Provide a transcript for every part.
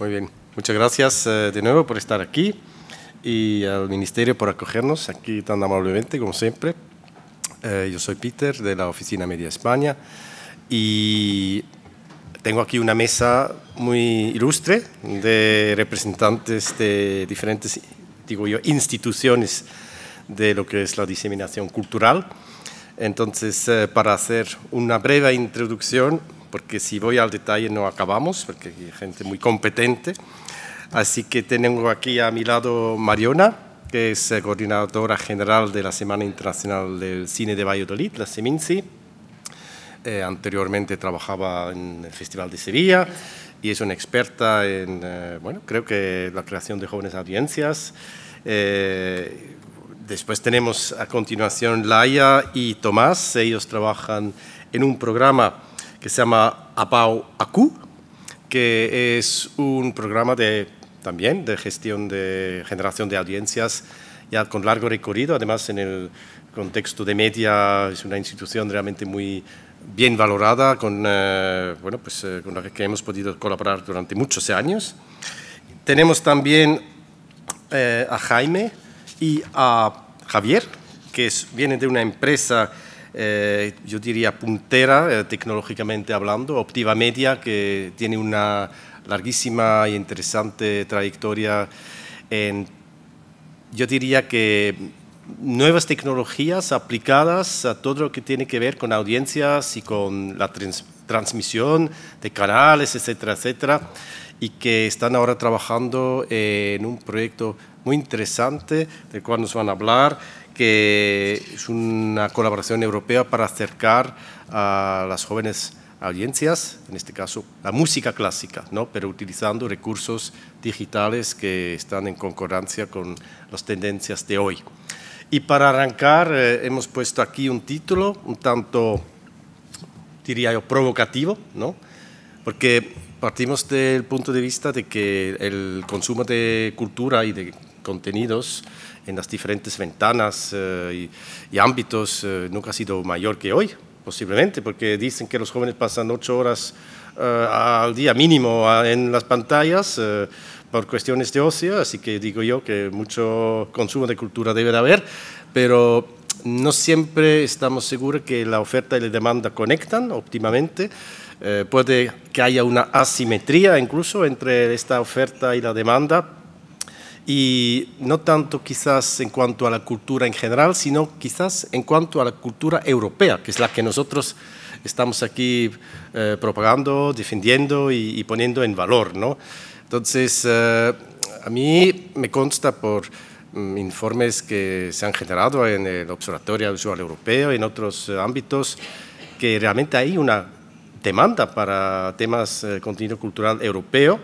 Muy bien. Muchas gracias eh, de nuevo por estar aquí y al Ministerio por acogernos aquí tan amablemente como siempre. Eh, yo soy Peter de la Oficina Media España y tengo aquí una mesa muy ilustre de representantes de diferentes, digo yo, instituciones de lo que es la diseminación cultural. Entonces, eh, para hacer una breve introducción, porque si voy al detalle no acabamos, porque hay gente muy competente. Así que tengo aquí a mi lado Mariona, que es eh, coordinadora general de la Semana Internacional del Cine de Valladolid, la SEMINCI. Eh, anteriormente trabajaba en el Festival de Sevilla y es una experta en, eh, bueno, creo que la creación de jóvenes audiencias. después tenemos a continuación Laia y Tomás, ellos trabajan en un programa que se llama Apau Acu, que es un programa de, también de gestión de generación de audiencias ya con largo recorrido, además en el contexto de media es una institución realmente muy bien valorada con, eh, bueno, pues, eh, con la que hemos podido colaborar durante muchos años. Tenemos también eh, a Jaime y a Javier, que es, vienen de una empresa eh, yo diría, puntera eh, tecnológicamente hablando, Optiva Media, que tiene una larguísima e interesante trayectoria en, yo diría que nuevas tecnologías aplicadas a todo lo que tiene que ver con audiencias y con la transmisión de canales, etcétera, etcétera, y que están ahora trabajando en un proyecto muy interesante del cual nos van a hablar que es una colaboración europea para acercar a las jóvenes audiencias, en este caso la música clásica, ¿no? pero utilizando recursos digitales que están en concordancia con las tendencias de hoy. Y para arrancar eh, hemos puesto aquí un título un tanto, diría yo, provocativo, ¿no? porque partimos del punto de vista de que el consumo de cultura y de contenidos en las diferentes ventanas eh, y, ámbitos eh, nunca ha sido mayor que hoy, posiblemente, porque dicen que los jóvenes pasan ocho horas eh, al día mínimo en las pantallas por cuestiones de ocio, así que digo yo que mucho consumo de cultura debe de haber, pero no siempre estamos seguros que la oferta y la demanda conectan óptimamente. puede que haya una asimetría incluso entre esta oferta y la demanda, y no tanto quizás en cuanto a la cultura en general, sino quizás en cuanto a la cultura europea, que es la que nosotros estamos aquí eh, propagando, defendiendo y, poniendo en valor. ¿no? Entonces, eh, a mí me consta por mm, informes que se han generado en el Observatorio Visual Europeo y en otros eh, ámbitos, que realmente hay una demanda para temas de contenido cultural europeo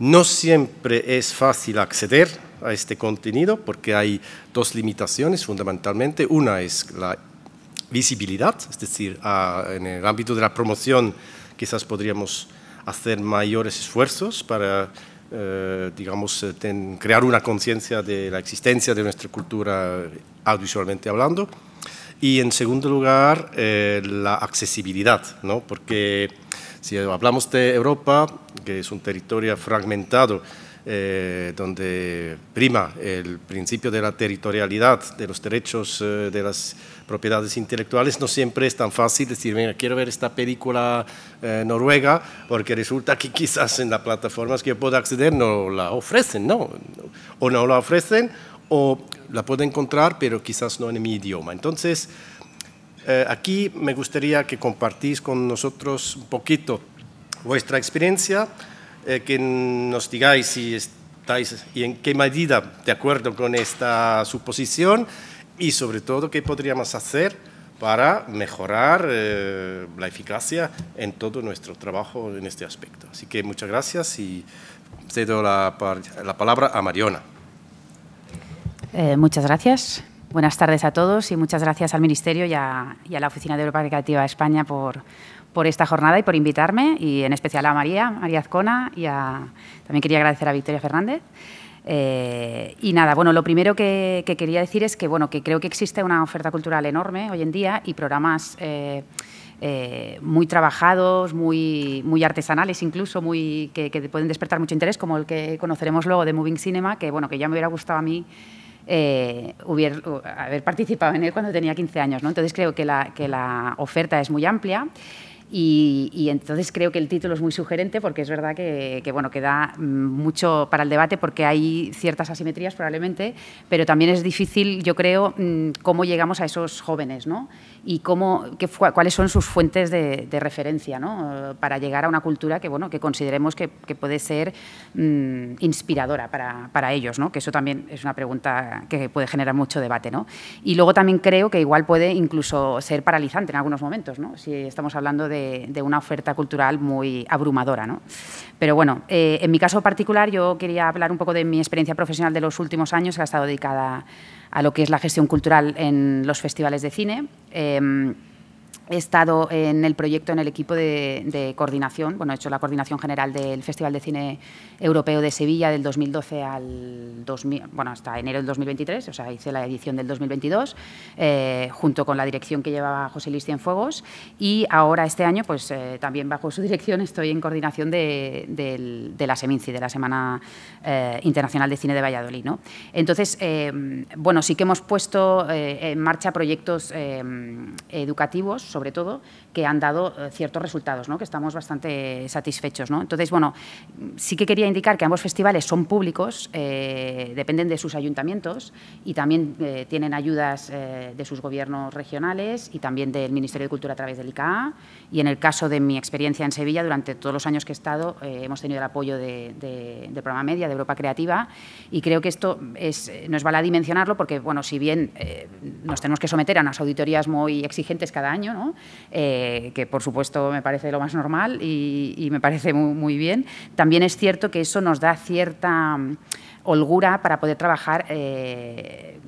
no siempre es fácil acceder a este contenido porque hay dos limitaciones fundamentalmente. Una es la visibilidad, es decir, en el ámbito de la promoción quizás podríamos hacer mayores esfuerzos para, eh, digamos, eh, crear una conciencia de la existencia de nuestra cultura audiovisualmente hablando. Y en segundo lugar, eh, la accesibilidad, ¿no? porque si hablamos de Europa, que es un territorio fragmentado, eh, donde prima el principio de la territorialidad, de los derechos eh, de las propiedades intelectuales, no siempre es tan fácil decir, venga, quiero ver esta película eh, noruega, porque resulta que quizás en las plataformas que yo pueda acceder no la ofrecen, ¿no? O no la ofrecen, o la puedo encontrar, pero quizás no en mi idioma. Entonces, eh, aquí me gustaría que compartís con nosotros un poquito vuestra experiencia, eh, que nos digáis si estáis y en qué medida de acuerdo con esta suposición y sobre todo qué podríamos hacer para mejorar eh, la eficacia en todo nuestro trabajo en este aspecto. Así que muchas gracias y cedo la, la palabra a Mariona. muchas gracias. Buenas tardes a todos y muchas gracias al Ministerio y a, la Oficina de Europa Creativa de España por, por, esta jornada y por invitarme, y en especial a María, María Azcona, y también quería agradecer a Victoria Fernández. Eh, y nada, bueno, lo primero que, quería decir es que, bueno, que creo que existe una oferta cultural enorme hoy en día y programas... Eh, eh, muy trabajados, muy, muy artesanales incluso, muy, que, que, pueden despertar mucho interés, como el que conoceremos luego de Moving Cinema, que, bueno, que ya me hubiera gustado a mí eh, uh, haber participado en él cuando tenía 15 años. ¿no? Entonces creo que la, que la oferta es muy amplia. Y, entonces creo que el título es muy sugerente porque es verdad que, bueno, da mm, mucho para el debate porque hay ciertas asimetrías probablemente, pero también es difícil, yo creo, mm, cómo llegamos a esos jóvenes y cómo, cuáles son sus fuentes de, referencia para llegar a una cultura que, bueno, que consideremos que, puede ser mm, inspiradora para, ellos, que eso también es una pregunta que puede generar mucho debate. Y luego también creo que igual puede incluso ser paralizante en algunos momentos, ¿no? si estamos hablando de de, una oferta cultural muy abrumadora. Pero bueno, eh, en mi caso particular yo quería hablar un poco de mi experiencia profesional de los últimos años, que ha estado dedicada a lo que es la gestión cultural en los festivales de cine. Em, He estado en el proyecto, en el equipo de, coordinación, bueno, he hecho la coordinación general del Festival de Cine Europeo de Sevilla del 2012 al 2000, bueno, hasta enero del 2023, o sea, hice la edición del 2022, eh, junto con la dirección que llevaba José Luis Cienfuegos, y ahora este año, pues eh, también bajo su dirección estoy en coordinación de, la SEMINCI, de la Semana eh, Internacional de Cine de Valladolid, ¿no? Entonces, bueno, sí que hemos puesto en marcha proyectos educativos sobre todo, que han dado eh, ciertos resultados, que estamos bastante satisfechos. Entonces, bueno, sí que quería indicar que ambos festivales son públicos, eh, dependen de sus ayuntamientos y también eh, tienen ayudas de sus gobiernos regionales y también del Ministerio de Cultura a través del ICA... Y en el caso de mi experiencia en Sevilla, durante todos los años que he estado, hemos tenido el apoyo del Programa Media, de Europa Creativa, y creo que esto es, nos vale a dimensionarlo porque, bueno, si bien nos tenemos que someter a unas auditorías muy exigentes cada año, ¿no? que, por supuesto me parece lo más normal y, me parece muy, bien. También es cierto que eso nos da cierta mm, holgura para poder trabajar eh,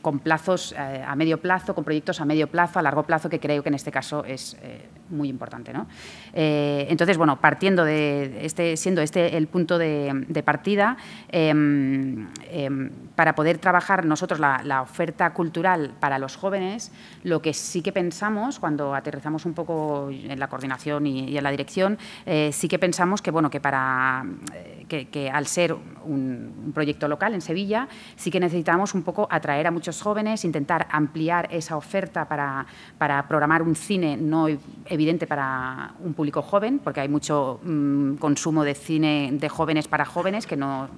con plazos eh, a medio plazo, con proyectos a medio plazo, a largo plazo, que creo que en este caso es eh, muy importante. ¿no? Eh, entonces, bueno, partiendo de este, siendo este el punto de, partida, em, em, para poder trabajar nosotros la, oferta cultural para los jóvenes, lo que sí que pensamos, cuando aterrizamos un poco en la coordinación y, en la dirección, eh, sí que pensamos que, bueno, que para eh, que, al ser un, un proyecto local en Sevilla, sí que necesitamos un poco atraer a muchos jóvenes, intentar ampliar esa oferta para, para programar un cine no evidente para un público joven, porque hay mucho mm, consumo de cine de jóvenes para jóvenes, que no,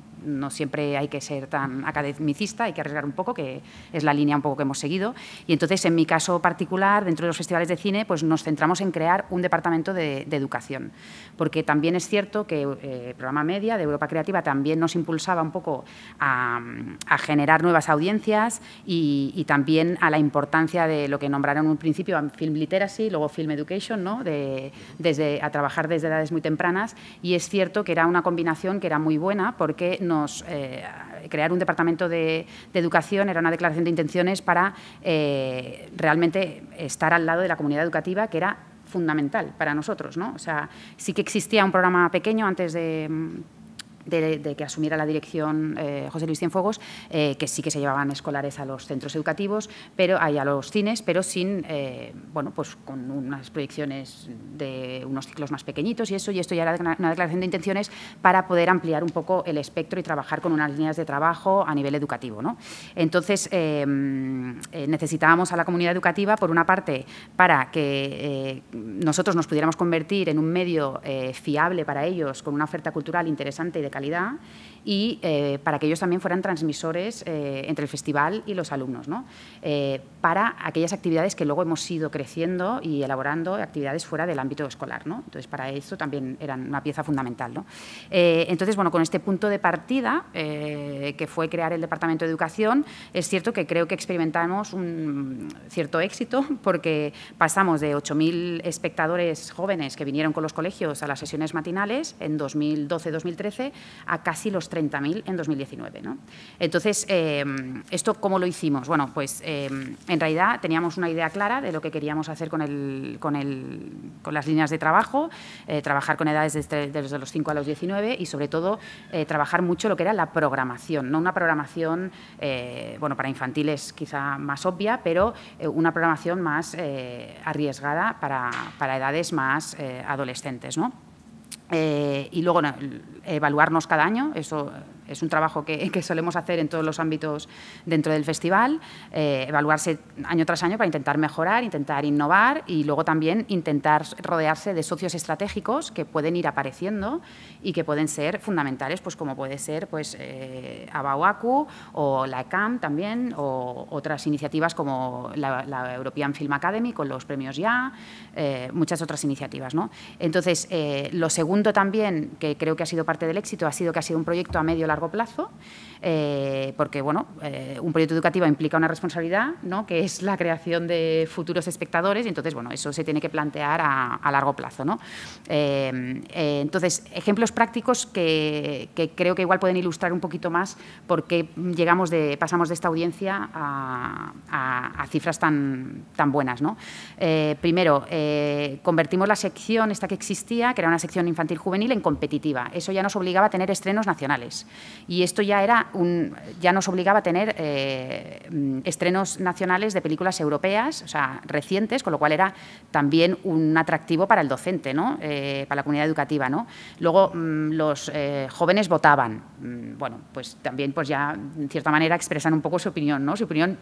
siempre hay que ser tan academicista, hay que arriesgar un poco, que es la línea un poco que hemos seguido. Y entonces, en mi caso particular, dentro de los festivales de cine, pues nos centramos en crear un departamento de, educación, porque también es cierto que el eh, programa Media de Europa Creativa también nos impulsaba un poco a, generar nuevas audiencias y, y también a la importancia de lo que nombraron en un principio film literacy, luego film education, de, a trabajar desde edades muy tempranas y es cierto que era una combinación que era muy buena porque eh, crear un departamento de, educación era una declaración de intenciones para eh, realmente estar al lado de la comunidad educativa que era fundamental para nosotros. ¿no? O sea, sí que existía un programa pequeño antes de de, que asumiera la dirección eh, José Luis Cienfuegos, eh, que sí que se llevaban escolares a los centros educativos, pero ahí a los cines, pero sin, eh, bueno, pues con unas proyecciones de unos ciclos más pequeñitos y eso, y esto ya era una declaración de intenciones para poder ampliar un poco el espectro y trabajar con unas líneas de trabajo a nivel educativo. Entonces, necesitábamos a la comunidad educativa, por una parte, para que nosotros nos pudiéramos convertir en un medio fiable para ellos, con una oferta cultural interesante y de calidad calidad y eh, para que ellos también fueran transmisores eh, entre el festival y los alumnos, ¿no? Eh, para aquellas actividades que luego hemos ido creciendo y elaborando, actividades fuera del ámbito escolar. ¿no? Entonces, para eso también eran una pieza fundamental. ¿no? entonces, bueno, con este punto de partida, que fue crear el Departamento de Educación, es cierto que creo que experimentamos un cierto éxito, porque pasamos de 8.000 espectadores jóvenes que vinieron con los colegios a las sesiones matinales en 2012-2013 a casi los 30.000 en 2019. ¿no? Entonces, em, ¿esto cómo lo hicimos? Bueno, pues em, en realidad teníamos una idea clara de lo que queríamos hacer con, las líneas de trabajo, eh, trabajar con edades desde, los 5 a los 19 y sobre todo eh, trabajar mucho lo que era la programación, no una programación, eh, bueno, para infantiles quizá más obvia, pero una programación más arriesgada para, para edades más adolescentes, ¿no? Eh, y luego evaluarnos cada año, eso es un trabajo que, solemos hacer en todos los ámbitos dentro del festival, eh, evaluarse año tras año para intentar mejorar, intentar innovar y luego también intentar rodearse de socios estratégicos que pueden ir apareciendo y que pueden ser fundamentales, pues como puede ser pues, eh, o la ECAM también, o otras iniciativas como la, European Film Academy con los premios ya, eh, muchas otras iniciativas. ¿no? Entonces, eh, lo segundo también, que creo que ha sido parte del éxito, ha sido que ha sido un proyecto a medio largo largo plazo, eh, porque bueno, eh, un proyecto educativo implica una responsabilidad, ¿no? que es la creación de futuros espectadores, y entonces bueno, eso se tiene que plantear a, largo plazo. ¿no? Eh, entonces, ejemplos prácticos que, creo que igual pueden ilustrar un poquito más por qué llegamos de, pasamos de esta audiencia a, a cifras tan, tan buenas. ¿no? primero, convertimos la sección, esta que existía, que era una sección infantil juvenil, en competitiva. Eso ya nos obligaba a tener estrenos nacionales. Y esto ya, era un, ya nos obligaba a tener eh, mm, estrenos nacionales de películas europeas, o sea, recientes, con lo cual era también un atractivo para el docente, ¿no? Eh, para la comunidad educativa. ¿no? Luego mm, los eh, jóvenes votaban. Mm, bueno, pues también pues ya, en cierta manera, expresan un poco su opinión. ¿no? Su opinión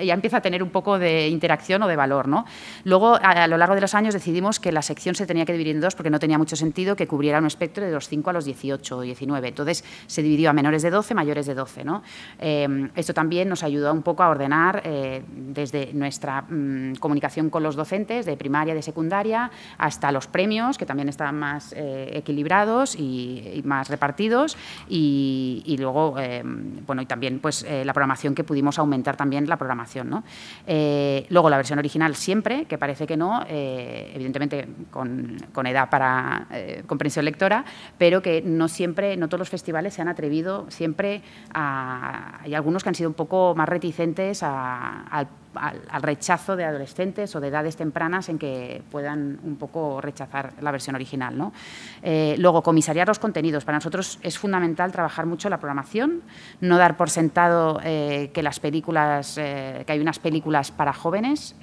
ya empieza a tener un poco de interacción o de valor. ¿no? Luego, a, lo largo de los años, decidimos que la sección se tenía que dividir en dos porque no tenía mucho sentido que cubriera un espectro de los 5 a los 18 o 19. Entonces, se dividió a menores de 12, mayores de 12. ¿no? Em, esto también nos ayuda un poco a ordenar eh, desde nuestra mm, comunicación con los docentes de primaria, de secundaria, hasta los premios, que también están más eh, equilibrados y, más repartidos, y, luego, em, bueno, y también pues eh, la programación que pudimos aumentar también la programación. luego la versión original siempre, que parece que no, evidentemente con, edad para comprensión lectora, pero que no siempre, no todos los festivales se han atrevido siempre Hay algunos que han sido un poco más reticentes al al, rechazo de adolescentes o de edades tempranas en que puedan un poco rechazar la versión original. Eh, luego, comisariar los contenidos. Para nosotros es fundamental trabajar mucho la programación, no dar por sentado eh, que las películas, eh, que hay unas películas para jóvenes,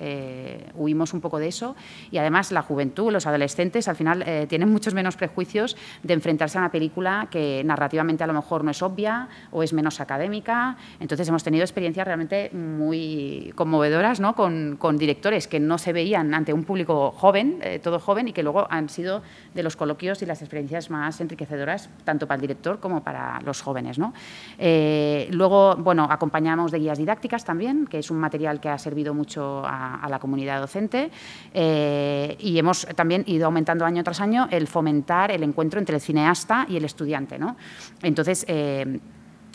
huimos un poco de eso y además la juventud, los adolescentes al final tienen muchos menos prejuicios de enfrentarse a una película que narrativamente a lo mejor no es obvia o es menos académica. Entonces hemos tenido experiencias realmente muy como ¿no? con, directores que no se veían ante un público joven, eh, todo joven, y que luego han sido de los coloquios y las experiencias más enriquecedoras, tanto para el director como para los jóvenes. ¿no? Eh, luego, bueno, acompañamos de guías didácticas también, que es un material que ha servido mucho a, la comunidad docente, eh, y hemos también ido aumentando año tras año el fomentar el encuentro entre el cineasta y el estudiante. ¿no? Entonces,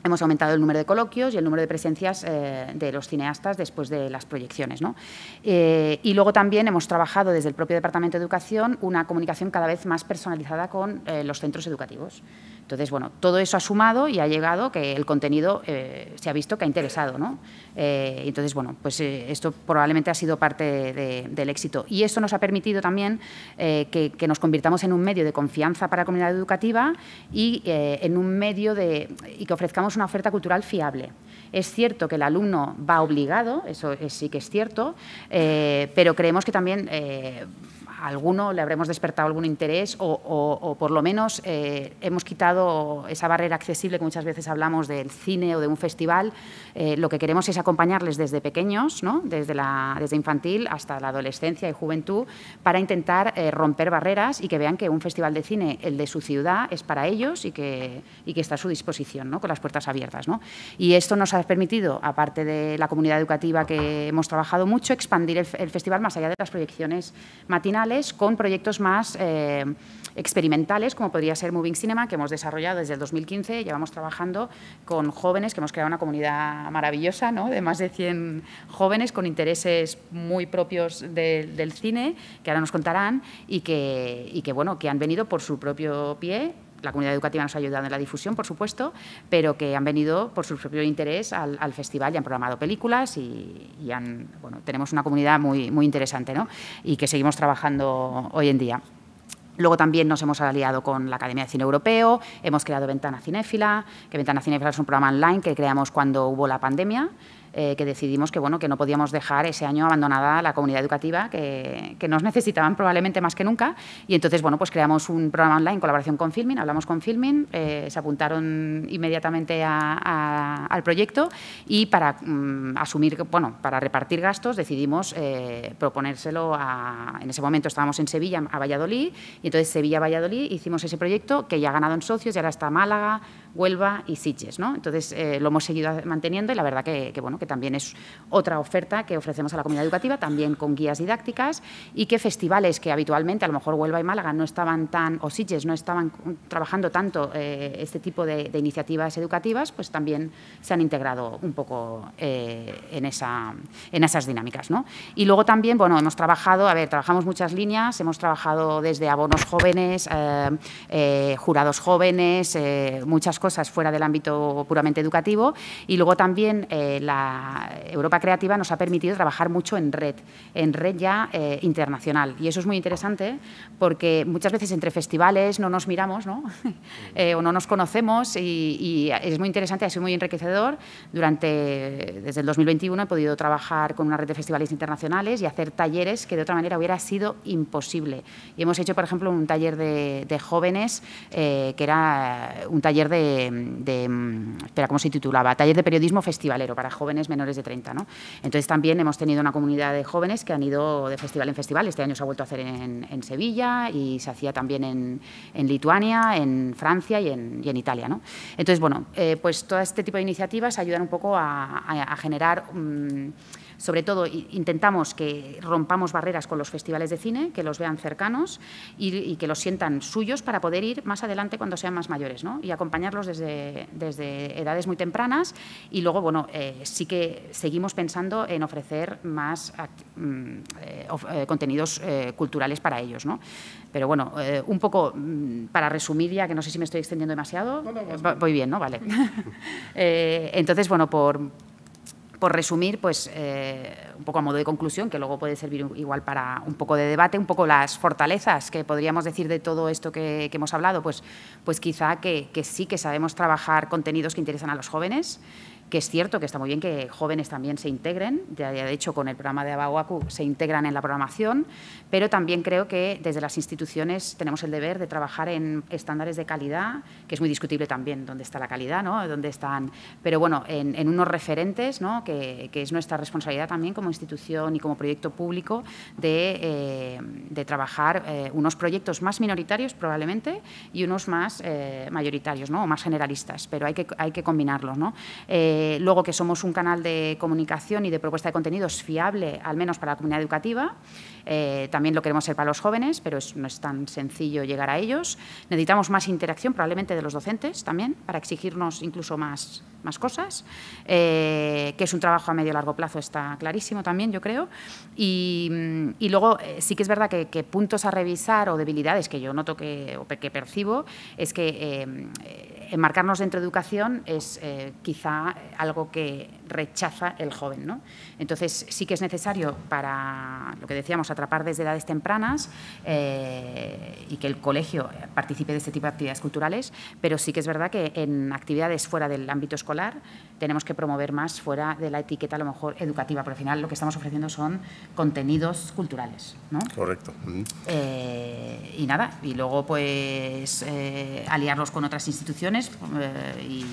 Hemos aumentado el número de coloquios y el número de presencias eh, de los cineastas después de las proyecciones. Eh, y luego también hemos trabajado desde el propio Departamento de Educación una comunicación cada vez más personalizada con eh, los centros educativos. Entonces, bueno, todo eso ha sumado y ha llegado que el contenido se ha visto que ha interesado. Eh, entonces, bueno, pues eh, esto probablemente ha sido parte del éxito. Y esto nos ha permitido también eh, que, nos convirtamos en un medio de confianza para la comunidad educativa y en un medio de, y que ofrezcamos una oferta cultural fiable. Es cierto que el alumno va obligado, eso sí que es cierto, pero creemos que también alguno le habremos despertado algún interés o, por lo menos eh, hemos quitado esa barrera accesible que muchas veces hablamos del cine o de un festival. Eh, lo que queremos es acompañarles desde pequeños, desde, infantil hasta la adolescencia y juventud, para intentar eh, romper barreras y que vean que un festival de cine, el de su ciudad, es para ellos y que, está a su disposición, con las puertas abiertas. Y esto nos ha permitido, aparte de la comunidad educativa que hemos trabajado mucho, expandir el festival más allá de las proyecciones matinales con proyectos más eh, experimentales, como podría ser Moving Cinema, que hemos desarrollado desde el 2015. Llevamos trabajando con jóvenes, que hemos creado una comunidad maravillosa, de más de 100 jóvenes con intereses muy propios del cine, que ahora nos contarán, y y que, bueno, que han venido por su propio pie la comunidad educativa nos ha ayudado en la difusión, por supuesto, pero que han venido por su propio interés al, festival y han programado películas y, bueno, tenemos una comunidad muy, muy interesante y que seguimos trabajando hoy en día. Luego también nos hemos aliado con la Academia de Cine Europeo, hemos creado Ventana Cinéfila, que Ventana Cinéfila es un programa online que creamos cuando hubo la pandemia eh, que decidimos que, bueno, que no podíamos dejar ese año abandonada la comunidad educativa, que, nos necesitaban probablemente más que nunca. Y entonces, bueno, pues creamos un programa online en colaboración con Filmin, hablamos con Filmin, eh, se apuntaron inmediatamente al proyecto y para mm, asumir, bueno, para repartir gastos decidimos eh, proponérselo a, en ese momento estábamos en Sevilla, a Valladolid, y entonces Sevilla-Valladolid hicimos ese proyecto que ya ha ganado en socios, y ahora está Málaga, Huelva y Sitges. Entonces, eh, lo hemos seguido manteniendo y la verdad que, bueno, que también es otra oferta que ofrecemos a la comunidad educativa, también con guías didácticas y que festivales que habitualmente, a lo mejor Huelva y Málaga no estaban tan, o Sitges no estaban trabajando tanto eh, este tipo de, iniciativas educativas, pues también se han integrado un poco eh, en, esa, en esas dinámicas. Y luego también, bueno, hemos trabajado, a ver, trabajamos muchas líneas, hemos trabajado desde abonos jóvenes, jurados jóvenes, muchas cosas fuera del ámbito puramente educativo y luego también eh, la Europa Creativa nos ha permitido trabajar mucho en red, en red ya eh, internacional y eso es muy interesante porque muchas veces entre festivales no nos miramos ¿no? Eh, o no nos conocemos y, es muy interesante, ha sido muy enriquecedor. Durante, desde el 2021 he podido trabajar con una red de festivales internacionales y hacer talleres que de otra manera hubiera sido imposible. Y hemos hecho, por ejemplo, un taller de jóvenes que era un taller de de, espera, ¿cómo se titulaba? Taller de periodismo festivalero para jóvenes menores de 30, ¿no? Entonces también hemos tenido una comunidad de jóvenes que han ido de festival en festival, este año se ha vuelto a hacer en, Sevilla y se hacía también en, Lituania, en Francia y en, Italia, Entonces, bueno, eh, pues todo este tipo de iniciativas ayudan un poco a, generar... Mm, sobre todo intentamos que rompamos barreras con los festivales de cine, que los vean cercanos y, que los sientan suyos para poder ir más adelante cuando sean más mayores ¿no? y acompañarlos desde, desde edades muy tempranas. Y luego, bueno, eh, sí que seguimos pensando en ofrecer más mm, eh, eh, contenidos culturales para ellos. ¿no? Pero bueno, un poco mm, para resumir ya, que no sé si me estoy extendiendo demasiado. No, voy bien, ¿no? Vale. entonces, bueno, por por resumir, pues eh, un poco a modo de conclusión, que luego puede servir igual para un poco de debate, un poco las fortalezas que podríamos decir de todo esto que, hemos hablado, pues, pues quizá que sí que sabemos trabajar contenidos que interesan a los jóvenes, que es cierto que está muy bien que jóvenes también se integren, ya de hecho con el programa de Abahuacu se integran en la programación, pero también creo que desde las instituciones tenemos el deber de trabajar en estándares de calidad, que es muy discutible también dónde está la calidad, dónde están, pero bueno, en, unos referentes, que, es nuestra responsabilidad también como institución y como proyecto público de, eh, trabajar eh, unos proyectos más minoritarios probablemente y unos más eh, mayoritarios ¿no? o más generalistas, pero hay que, hay que combinarlos. ¿no? Eh, luego que somos un canal de comunicación y de propuesta de contenidos fiable, al menos para la comunidad educativa. Eh, también lo queremos ser para los jóvenes, pero no es tan sencillo llegar a ellos. Necesitamos más interacción probablemente de los docentes también, para exigirnos incluso más, más cosas, eh, que es un trabajo a medio y largo plazo, está clarísimo también, yo creo. Y, luego sí que es verdad que, puntos a revisar o debilidades que yo noto o que percibo es que enmarcarnos dentro de educación es eh, quizá algo que rechaza el joven. Entonces, sí que es necesario para, lo que decíamos, atrapar desde edades tempranas eh, y que el colegio participe de este tipo de actividades culturales, pero sí que es verdad que en actividades fuera del ámbito escolar tenemos que promover más fuera de la etiqueta, a lo mejor, educativa, porque al final lo que estamos ofreciendo son contenidos culturales. ¿no? Correcto. Eh, y nada, y luego, pues, aliarlos con otras instituciones eh,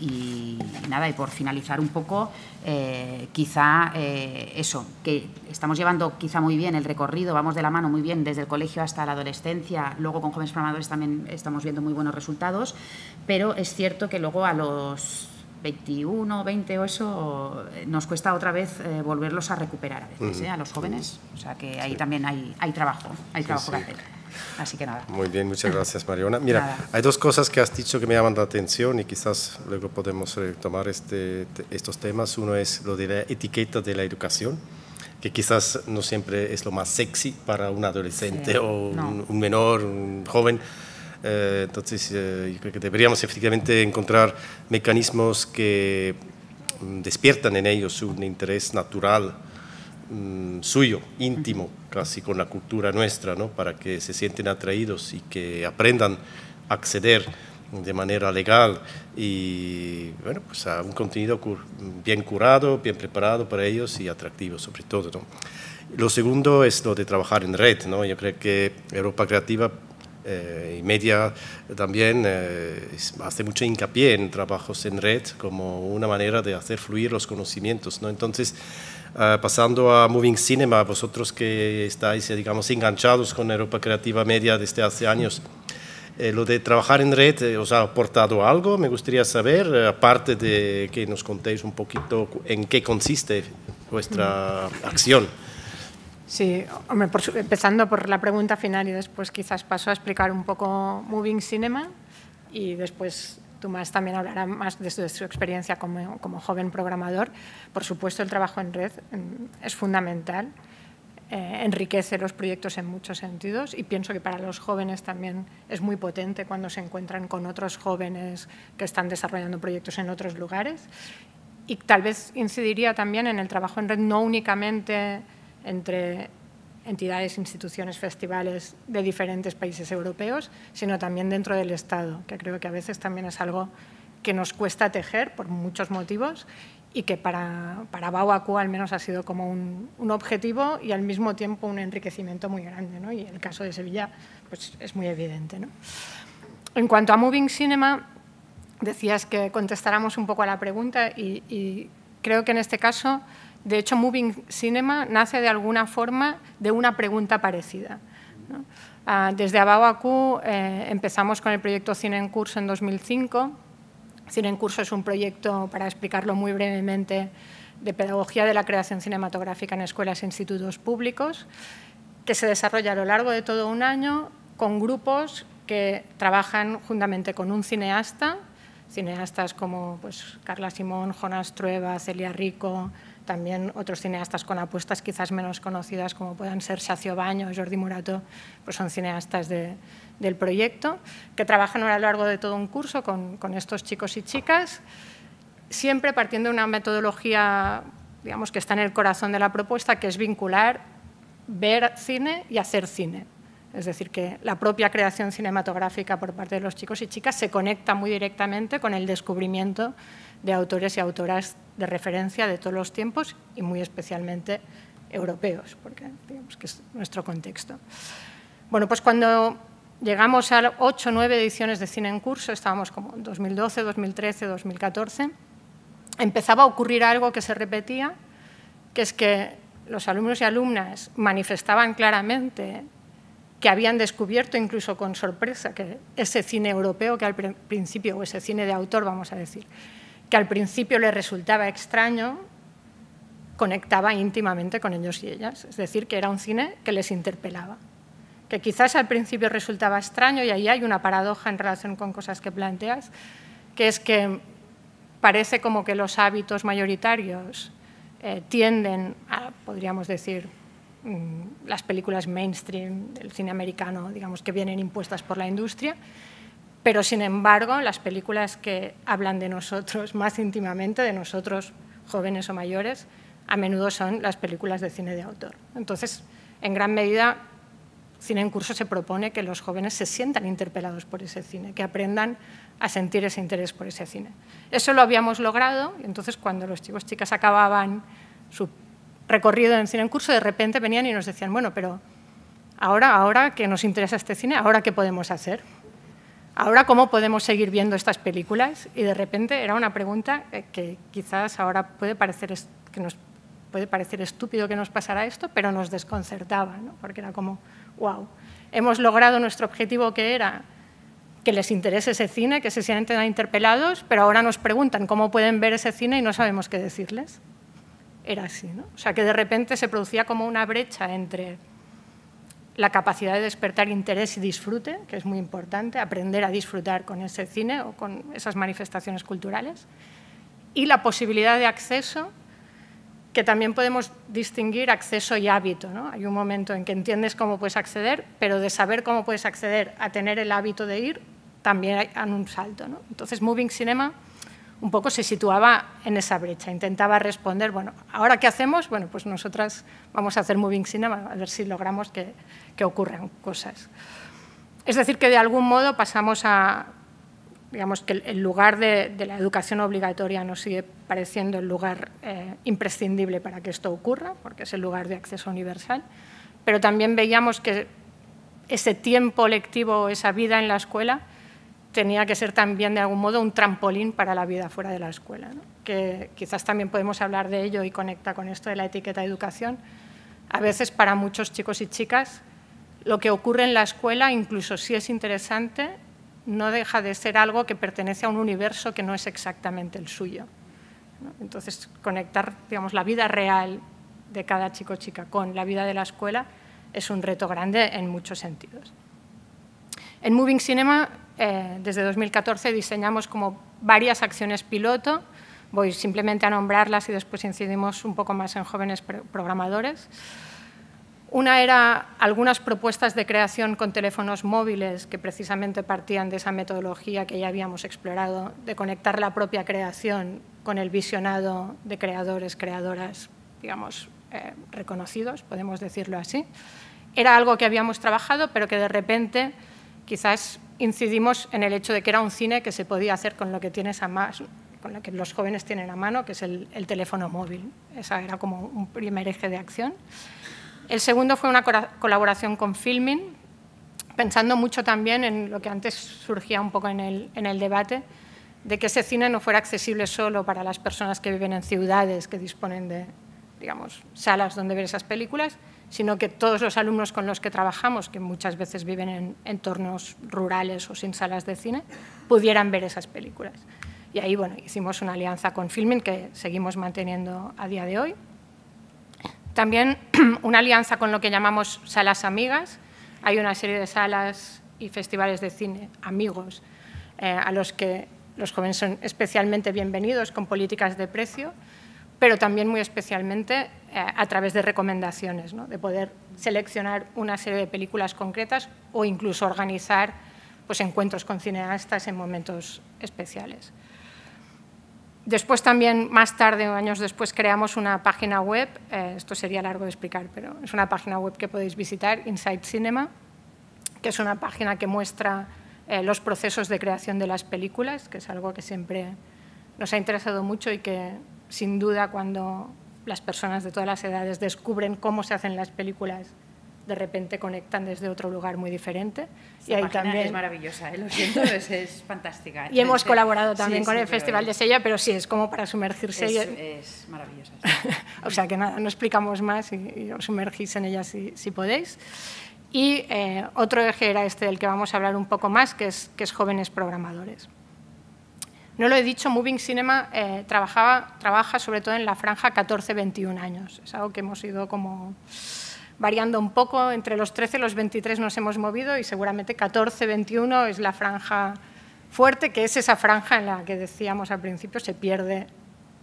y, nada, y por finalizar un poco, eh, quizá eh, eso, que estamos llevando quizá muy bien el recorrido, vamos de la mano muy bien desde el colegio hasta la adolescencia, luego con jóvenes programadores también estamos viendo muy buenos resultados, pero es cierto que luego a los 21, 20 o eso, nos cuesta otra vez volverlos a recuperar a veces, a los jóvenes, o sea que ahí también hay, trabajo, hay trabajo que hacer. Así que nada. Muy bien, muchas gracias Mariona. Mira, hay dos cosas que has dicho que me llaman la atención y quizás luego podemos retomar eh, este, estos temas. Uno es lo de la etiqueta de la educación que quizás no siempre es lo más sexy para un adolescente o un, menor, un joven. Eh, entonces, eh, yo creo que deberíamos efectivamente encontrar mecanismos que mm, despiertan en ellos un interés natural Mm, suyo, íntimo, casi con la cultura nuestra, ¿no? para que se sienten atraídos y que aprendan a acceder de manera legal y bueno, pues a un contenido bien curado, bien preparado para ellos y atractivo sobre todo. Lo segundo es lo de trabajar en red. ¿no? Yo creo que Europa Creativa eh, y Media también eh, hace mucho hincapié en trabajos en red como una manera de hacer fluir los conocimientos. ¿no? Entonces, Ah, pasando a Moving Cinema, vosotros que estáis, eh, digamos, enganchados con Europa Creativa Media desde hace años, eh, lo de trabajar en red eh, os ha aportado algo, me gustaría saber, aparte de que nos contéis un poquito en qué consiste vuestra mm. acción. Sí, empezando por la pregunta final y después quizás paso a explicar un poco Moving Cinema y después más, también hablará más de su, experiencia como, joven programador. Por supuesto, el trabajo en red mm, es fundamental, eh, enriquece los proyectos en muchos sentidos y pienso que para los jóvenes también es muy potente cuando se encuentran con otros jóvenes que están desarrollando proyectos en otros lugares. Y tal vez incidiría también en el trabajo en red no únicamente entre entidades, instituciones, festivales de diferentes países europeos, sino también dentro del Estado, que creo que a veces también es algo que nos cuesta tejer por muchos motivos y que para, para al menos ha sido como un, objetivo y al mismo tiempo un enriquecimiento muy grande. ¿no? Y el caso de Sevilla pues, es muy evidente. En cuanto a Moving Cinema, decías que contestáramos un poco a la pregunta y creo que en este caso de hecho, Moving Cinema nace de alguna forma de una pregunta parecida. Ah, desde Abahuacu eh, empezamos con el proyecto Cine en Curso en 2005. Cine en Curso es un proyecto, para explicarlo muy brevemente, de pedagogía de la creación cinematográfica en escuelas e institutos públicos, que se desarrolla a lo largo de todo un año con grupos que trabajan juntamente con un cineasta, cineastas como pues, Carla Simón, Jonas Trueba, Celia Rico, también otros cineastas con apuestas quizás menos conocidas, como puedan ser Sacio Baño o Jordi Murato, pues son cineastas del proyecto, que trabajan a lo largo de todo un curso con, con estos chicos y chicas, siempre partiendo de una metodología digamos, que está en el corazón de la propuesta, que es vincular ver cine y hacer cine. Es decir, que la propia creación cinematográfica por parte de los chicos y chicas se conecta muy directamente con el descubrimiento de autores y autoras de referencia de todos los tiempos y muy especialmente europeos, porque digamos que es nuestro contexto. Bueno, pues cuando llegamos a 8 o 9 ediciones de cine en curso, estábamos como en 2012, 2013, 2014, empezaba a ocurrir algo que se repetía, que es que los alumnos y alumnas manifestaban claramente que habían descubierto incluso con sorpresa que ese cine europeo, que al principio, o ese cine de autor, vamos a decir, que al principio le resultaba extraño, conectaba íntimamente con ellos y ellas. Es decir, que era un cine que les interpelaba. Que quizás al principio resultaba extraño, y ahí hay una paradoja en relación con cosas que planteas, que es que parece como que los hábitos mayoritarios eh, tienden a, podríamos decir, mm, las películas mainstream, el cine americano, digamos, que vienen impuestas por la industria, pero, sin embargo, las películas que hablan de nosotros más íntimamente, de nosotros jóvenes o mayores, a menudo son las películas de cine de autor. Entonces, en gran medida, Cine en Curso se propone que los jóvenes se sientan interpelados por ese cine, que aprendan a sentir ese interés por ese cine. Eso lo habíamos logrado, y entonces cuando los chicos y chicas acababan su recorrido en Cine en Curso, de repente venían y nos decían, bueno, pero ahora, ahora que nos interesa este cine, ahora qué podemos hacer ahora cómo podemos seguir viendo estas películas y de repente era una pregunta eh, que quizás ahora puede parecer que nos puede parecer estúpido que nos pasara esto, pero nos desconcertaba, ¿no? porque era como, wow, hemos logrado nuestro objetivo que era que les interese ese cine, que se sientan interpelados, pero ahora nos preguntan cómo pueden ver ese cine y no sabemos qué decirles. Era así, ¿no? O sea, que de repente se producía como una brecha entre la capacidad de despertar interés y disfrute, que es muy importante, aprender a disfrutar con ese cine o con esas manifestaciones culturales, y la posibilidad de acceso, que también podemos distinguir acceso y hábito. ¿no? Hay un momento en que entiendes cómo puedes acceder, pero de saber cómo puedes acceder a tener el hábito de ir, también hay un salto. ¿no? Entonces, Moving Cinema un poco se situaba en esa brecha, intentaba responder, bueno, ¿ahora qué hacemos? Bueno, pues nosotras vamos a hacer Moving Cinema, a ver si logramos que que ocurran cosas. Es decir, que de algún modo pasamos a, digamos, que el lugar de, la educación obligatoria nos sigue pareciendo el lugar eh, imprescindible para que esto ocurra, porque es el lugar de acceso universal, pero también veíamos que ese tiempo lectivo, esa vida en la escuela, tenía que ser también de algún modo un trampolín para la vida fuera de la escuela, que quizás también podemos hablar de ello y conecta con esto de la etiqueta educación. A veces para muchos chicos y chicas lo que ocurre en la escuela, incluso si es interesante, no deja de ser algo que pertenece a un universo que no es exactamente el suyo. Entonces, conectar digamos, la vida real de cada chico chica con la vida de la escuela es un reto grande en muchos sentidos. En Moving Cinema, eh, desde 2014, diseñamos como varias acciones piloto. Voy simplemente a nombrarlas y después incidimos un poco más en jóvenes programadores. Una era algunas propuestas de creación con teléfonos móviles que precisamente partían de esa metodología que ya habíamos explorado, de conectar la propia creación con el visionado de creadores, creadoras, digamos, eh, reconocidos, podemos decirlo así. Era algo que habíamos trabajado, pero que de repente quizás incidimos en el hecho de que era un cine que se podía hacer con lo que tienes a más, con lo que los jóvenes tienen a mano, que es el, el teléfono móvil. Esa era como un primer eje de acción. El segundo fue una colaboración con Filmin, pensando mucho también en lo que antes surgía un poco en el, debate, de que ese cine no fuera accesible solo para las personas que viven en ciudades, que disponen de, digamos, salas donde ver esas películas, sino que todos los alumnos con los que trabajamos, que muchas veces viven en entornos rurales o sin salas de cine, pudieran ver esas películas. Y ahí, bueno, hicimos una alianza con Filmin que seguimos manteniendo a día de hoy. También una alianza con lo que llamamos salas amigas. Hay una serie de salas y festivales de cine amigos eh, a los que los jóvenes son especialmente bienvenidos con políticas de precio, pero también muy especialmente eh, a través de recomendaciones, de poder seleccionar una serie de películas concretas o incluso organizar pues, encuentros con cineastas en momentos especiales. Después también, más tarde, años después, creamos una página web, eh, esto sería largo de explicar, pero es una página web que podéis visitar, Inside Cinema, que es una página que muestra eh, los procesos de creación de las películas, que es algo que siempre nos ha interesado mucho y que, sin duda, cuando las personas de todas las edades descubren cómo se hacen las películas, de repente conectan desde otro lugar muy diferente. y ahí también... es maravillosa, ¿eh? lo siento, es, fantástica. ¿eh? y hemos colaborado también con el Festival de Sella, pero sí, es como para sumergirse. Es, es maravillosa. o sea que nada, no explicamos más y, os sumergís en ella si, podéis. Y eh, otro eje era este del que vamos a hablar un poco más, que es, que es jóvenes programadores. No lo he dicho, Moving Cinema trabajaba, trabaja sobre todo en la franja 14-21 años. Es algo que hemos ido como variando un poco, entre los 13 y los 23 nos hemos movido y seguramente 14, 21 es la franja fuerte, que es esa franja en la que decíamos al principio se pierde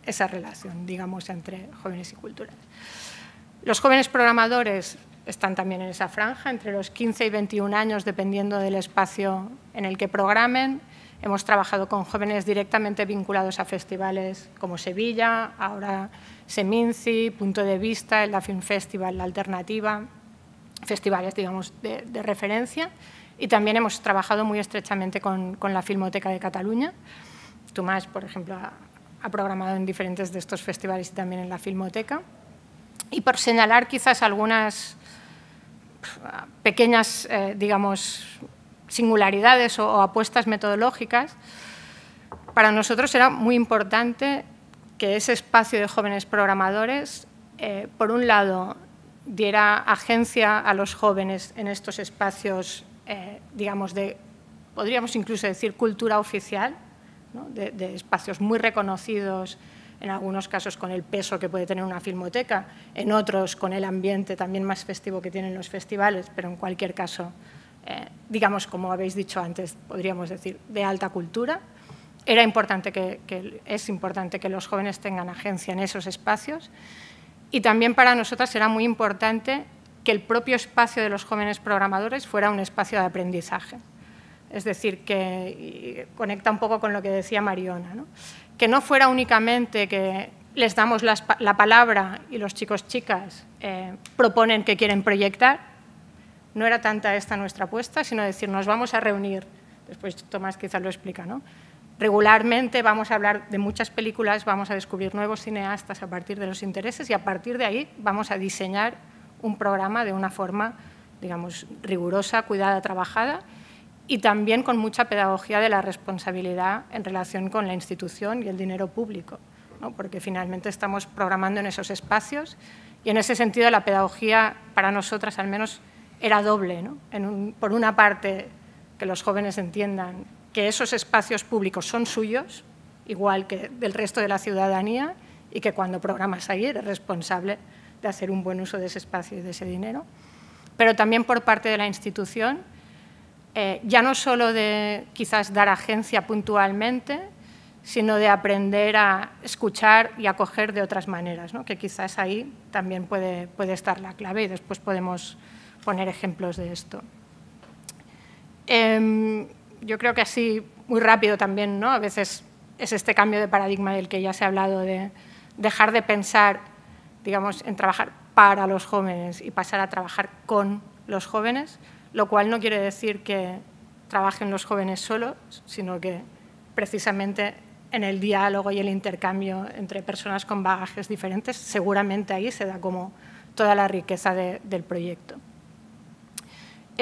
esa relación, digamos, entre jóvenes y culturales. Los jóvenes programadores están también en esa franja, entre los 15 y 21 años, dependiendo del espacio en el que programen. Hemos trabajado con jóvenes directamente vinculados a festivales como Sevilla, ahora Seminci, Punto de Vista, el Film Festival, La Alternativa, festivales, digamos, de, referencia. Y también hemos trabajado muy estrechamente con, la Filmoteca de Cataluña. Tomás, por ejemplo, ha, programado en diferentes de estos festivales y también en la Filmoteca. Y por señalar quizás algunas pequeñas, eh, digamos, singularidades o, apuestas metodológicas, para nosotros era muy importante que ese espacio de jóvenes programadores, eh, por un lado, diera agencia a los jóvenes en estos espacios, eh, digamos, de, podríamos incluso decir, cultura oficial, de, espacios muy reconocidos, en algunos casos con el peso que puede tener una filmoteca, en otros con el ambiente también más festivo que tienen los festivales, pero en cualquier caso, eh, digamos, como habéis dicho antes, podríamos decir, de alta cultura era importante que, es importante que los jóvenes tengan agencia en esos espacios y también para nosotras era muy importante que el propio espacio de los jóvenes programadores fuera un espacio de aprendizaje. Es decir, que conecta un poco con lo que decía Mariona, que no fuera únicamente que les damos la, palabra y los chicos chicas eh, proponen que quieren proyectar, no era tanta esta nuestra apuesta, sino decir, nos vamos a reunir, después Tomás quizás lo explica, ¿no? Regularmente vamos a hablar de muchas películas, vamos a descubrir nuevos cineastas a partir de los intereses y a partir de ahí vamos a diseñar un programa de una forma, digamos, rigurosa, cuidada, trabajada y también con mucha pedagogía de la responsabilidad en relación con la institución y el dinero público, porque finalmente estamos programando en esos espacios y en ese sentido la pedagogía para nosotras al menos era doble. por una parte, que los jóvenes entiendan que esos espacios públicos son suyos, igual que del resto de la ciudadanía, y que cuando programas ahí eres responsable de hacer un buen uso de ese espacio y de ese dinero. Pero también por parte de la institución, eh, ya no solo de quizás dar agencia puntualmente, sino de aprender a escuchar y acoger de otras maneras, que quizás ahí también puede, puede estar la clave y después podemos poner ejemplos de esto. Em, yo creo que así muy rápido también, ¿no? A veces es este cambio de paradigma del que ya se ha hablado, de dejar de pensar, digamos, en trabajar para los jóvenes y pasar a trabajar con los jóvenes, lo cual no quiere decir que trabajen los jóvenes solos, sino que precisamente en el diálogo y el intercambio entre personas con bagajes diferentes, seguramente ahí se da como toda la riqueza del proyecto.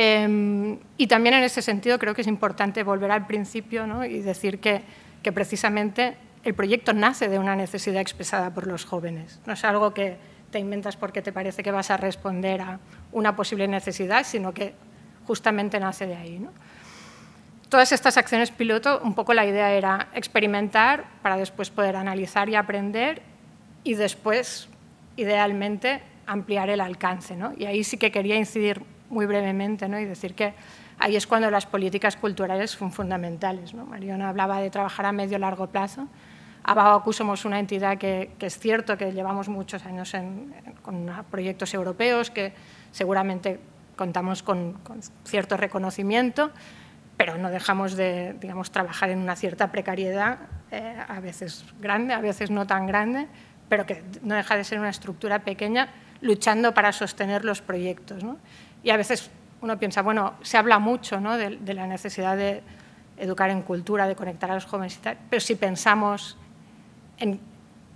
Em, y también en ese sentido creo que es importante volver al principio ¿no? y decir que, precisamente el proyecto nace de una necesidad expresada por los jóvenes. No es algo que te inventas porque te parece que vas a responder a una posible necesidad, sino que justamente nace de ahí. Todas estas acciones piloto, un poco la idea era experimentar para después poder analizar y aprender y después, idealmente, ampliar el alcance. ¿no? Y ahí sí que quería incidir muy brevemente ¿no? y decir que ahí es cuando las políticas culturales son fundamentales. ¿no? Mariona hablaba de trabajar a medio largo plazo. abajo somos una entidad que, es cierto que llevamos muchos años con proyectos europeos, que seguramente contamos con, cierto reconocimiento, pero no dejamos de digamos, trabajar en una cierta precariedad, eh, a veces grande, a veces no tan grande, pero que no deja de ser una estructura pequeña luchando para sostener los proyectos. ¿no? Y a veces uno piensa, bueno, se habla mucho de, la necesidad de educar en cultura, de conectar a los jóvenes y tal, pero si pensamos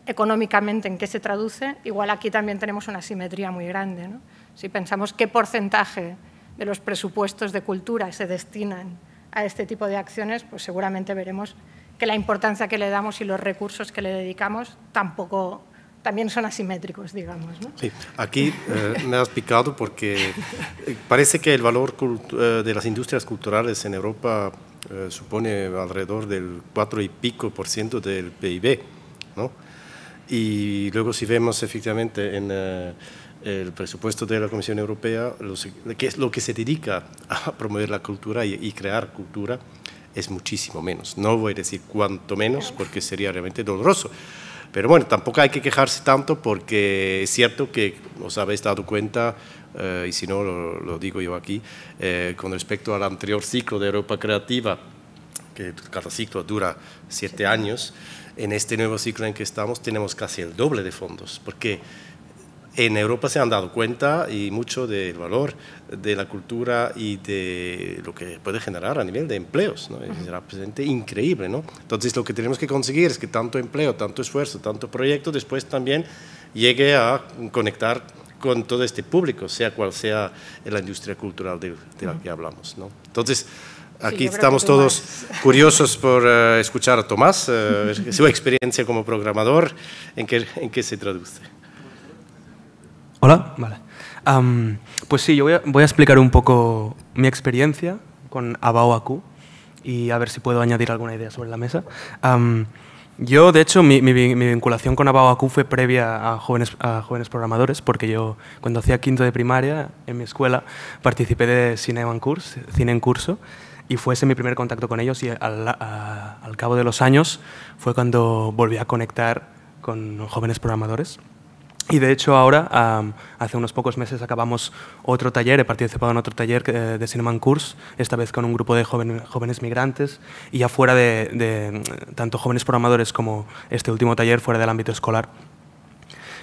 económicamente en qué se traduce, igual aquí también tenemos una simetría muy grande. Si pensamos qué porcentaje de los presupuestos de cultura se destinan a este tipo de acciones, pues seguramente veremos que la importancia que le damos y los recursos que le dedicamos tampoco también son asimétricos, digamos. Sí, aquí eh, me has picado porque eh, parece que el valor eh, de las industrias culturales en Europa supone alrededor del 4 y pico por ciento del PIB, Y luego si vemos efectivamente en el presupuesto de la Comisión Europea, que es lo que se dedica a promover la cultura y crear cultura, es muchísimo menos. No voy a decir cuánto menos porque sería realmente doloroso, pero bueno, tampoco hay que quejarse tanto porque es cierto que os habéis dado cuenta, eh, y si no lo, digo yo aquí, eh, con respecto al anterior ciclo de Europa Creativa, que cada ciclo dura siete años, en este nuevo ciclo en que estamos tenemos casi el doble de fondos, porque en Europa se han dado cuenta y mucho del valor de la cultura y de lo que puede generar a nivel de empleos. ¿no? Es pues, realmente increíble. ¿no? Entonces lo que tenemos que conseguir es que tanto empleo, tanto esfuerzo, tanto proyecto después también llegue a conectar con todo este público, sea cual sea la industria cultural de, la que hablamos. Entonces, aquí estamos todos curiosos por eh, escuchar a Tomás, eh, su experiencia como programador, en en qué se traduce. ¿Hola? Vale. pues sí, yo voy a, explicar un poco mi experiencia con Abao AQ y a ver si puedo añadir alguna idea sobre la mesa. yo, de hecho, mi, vinculación con Abao AQ fue previa a jóvenes, programadores, porque yo, cuando hacía quinto de primaria en mi escuela, participé de Cine en Curso, cine en curso y fue ese mi primer contacto con ellos y al cabo de los años fue cuando volví a conectar con jóvenes programadores. Y de hecho ahora, hace unos pocos meses acabamos otro taller, he participado en otro taller eh, de Cinema Course, esta vez con un grupo de jóvenes migrantes y ya fuera de, mm, tanto jóvenes programadores como este último taller fuera del ámbito escolar.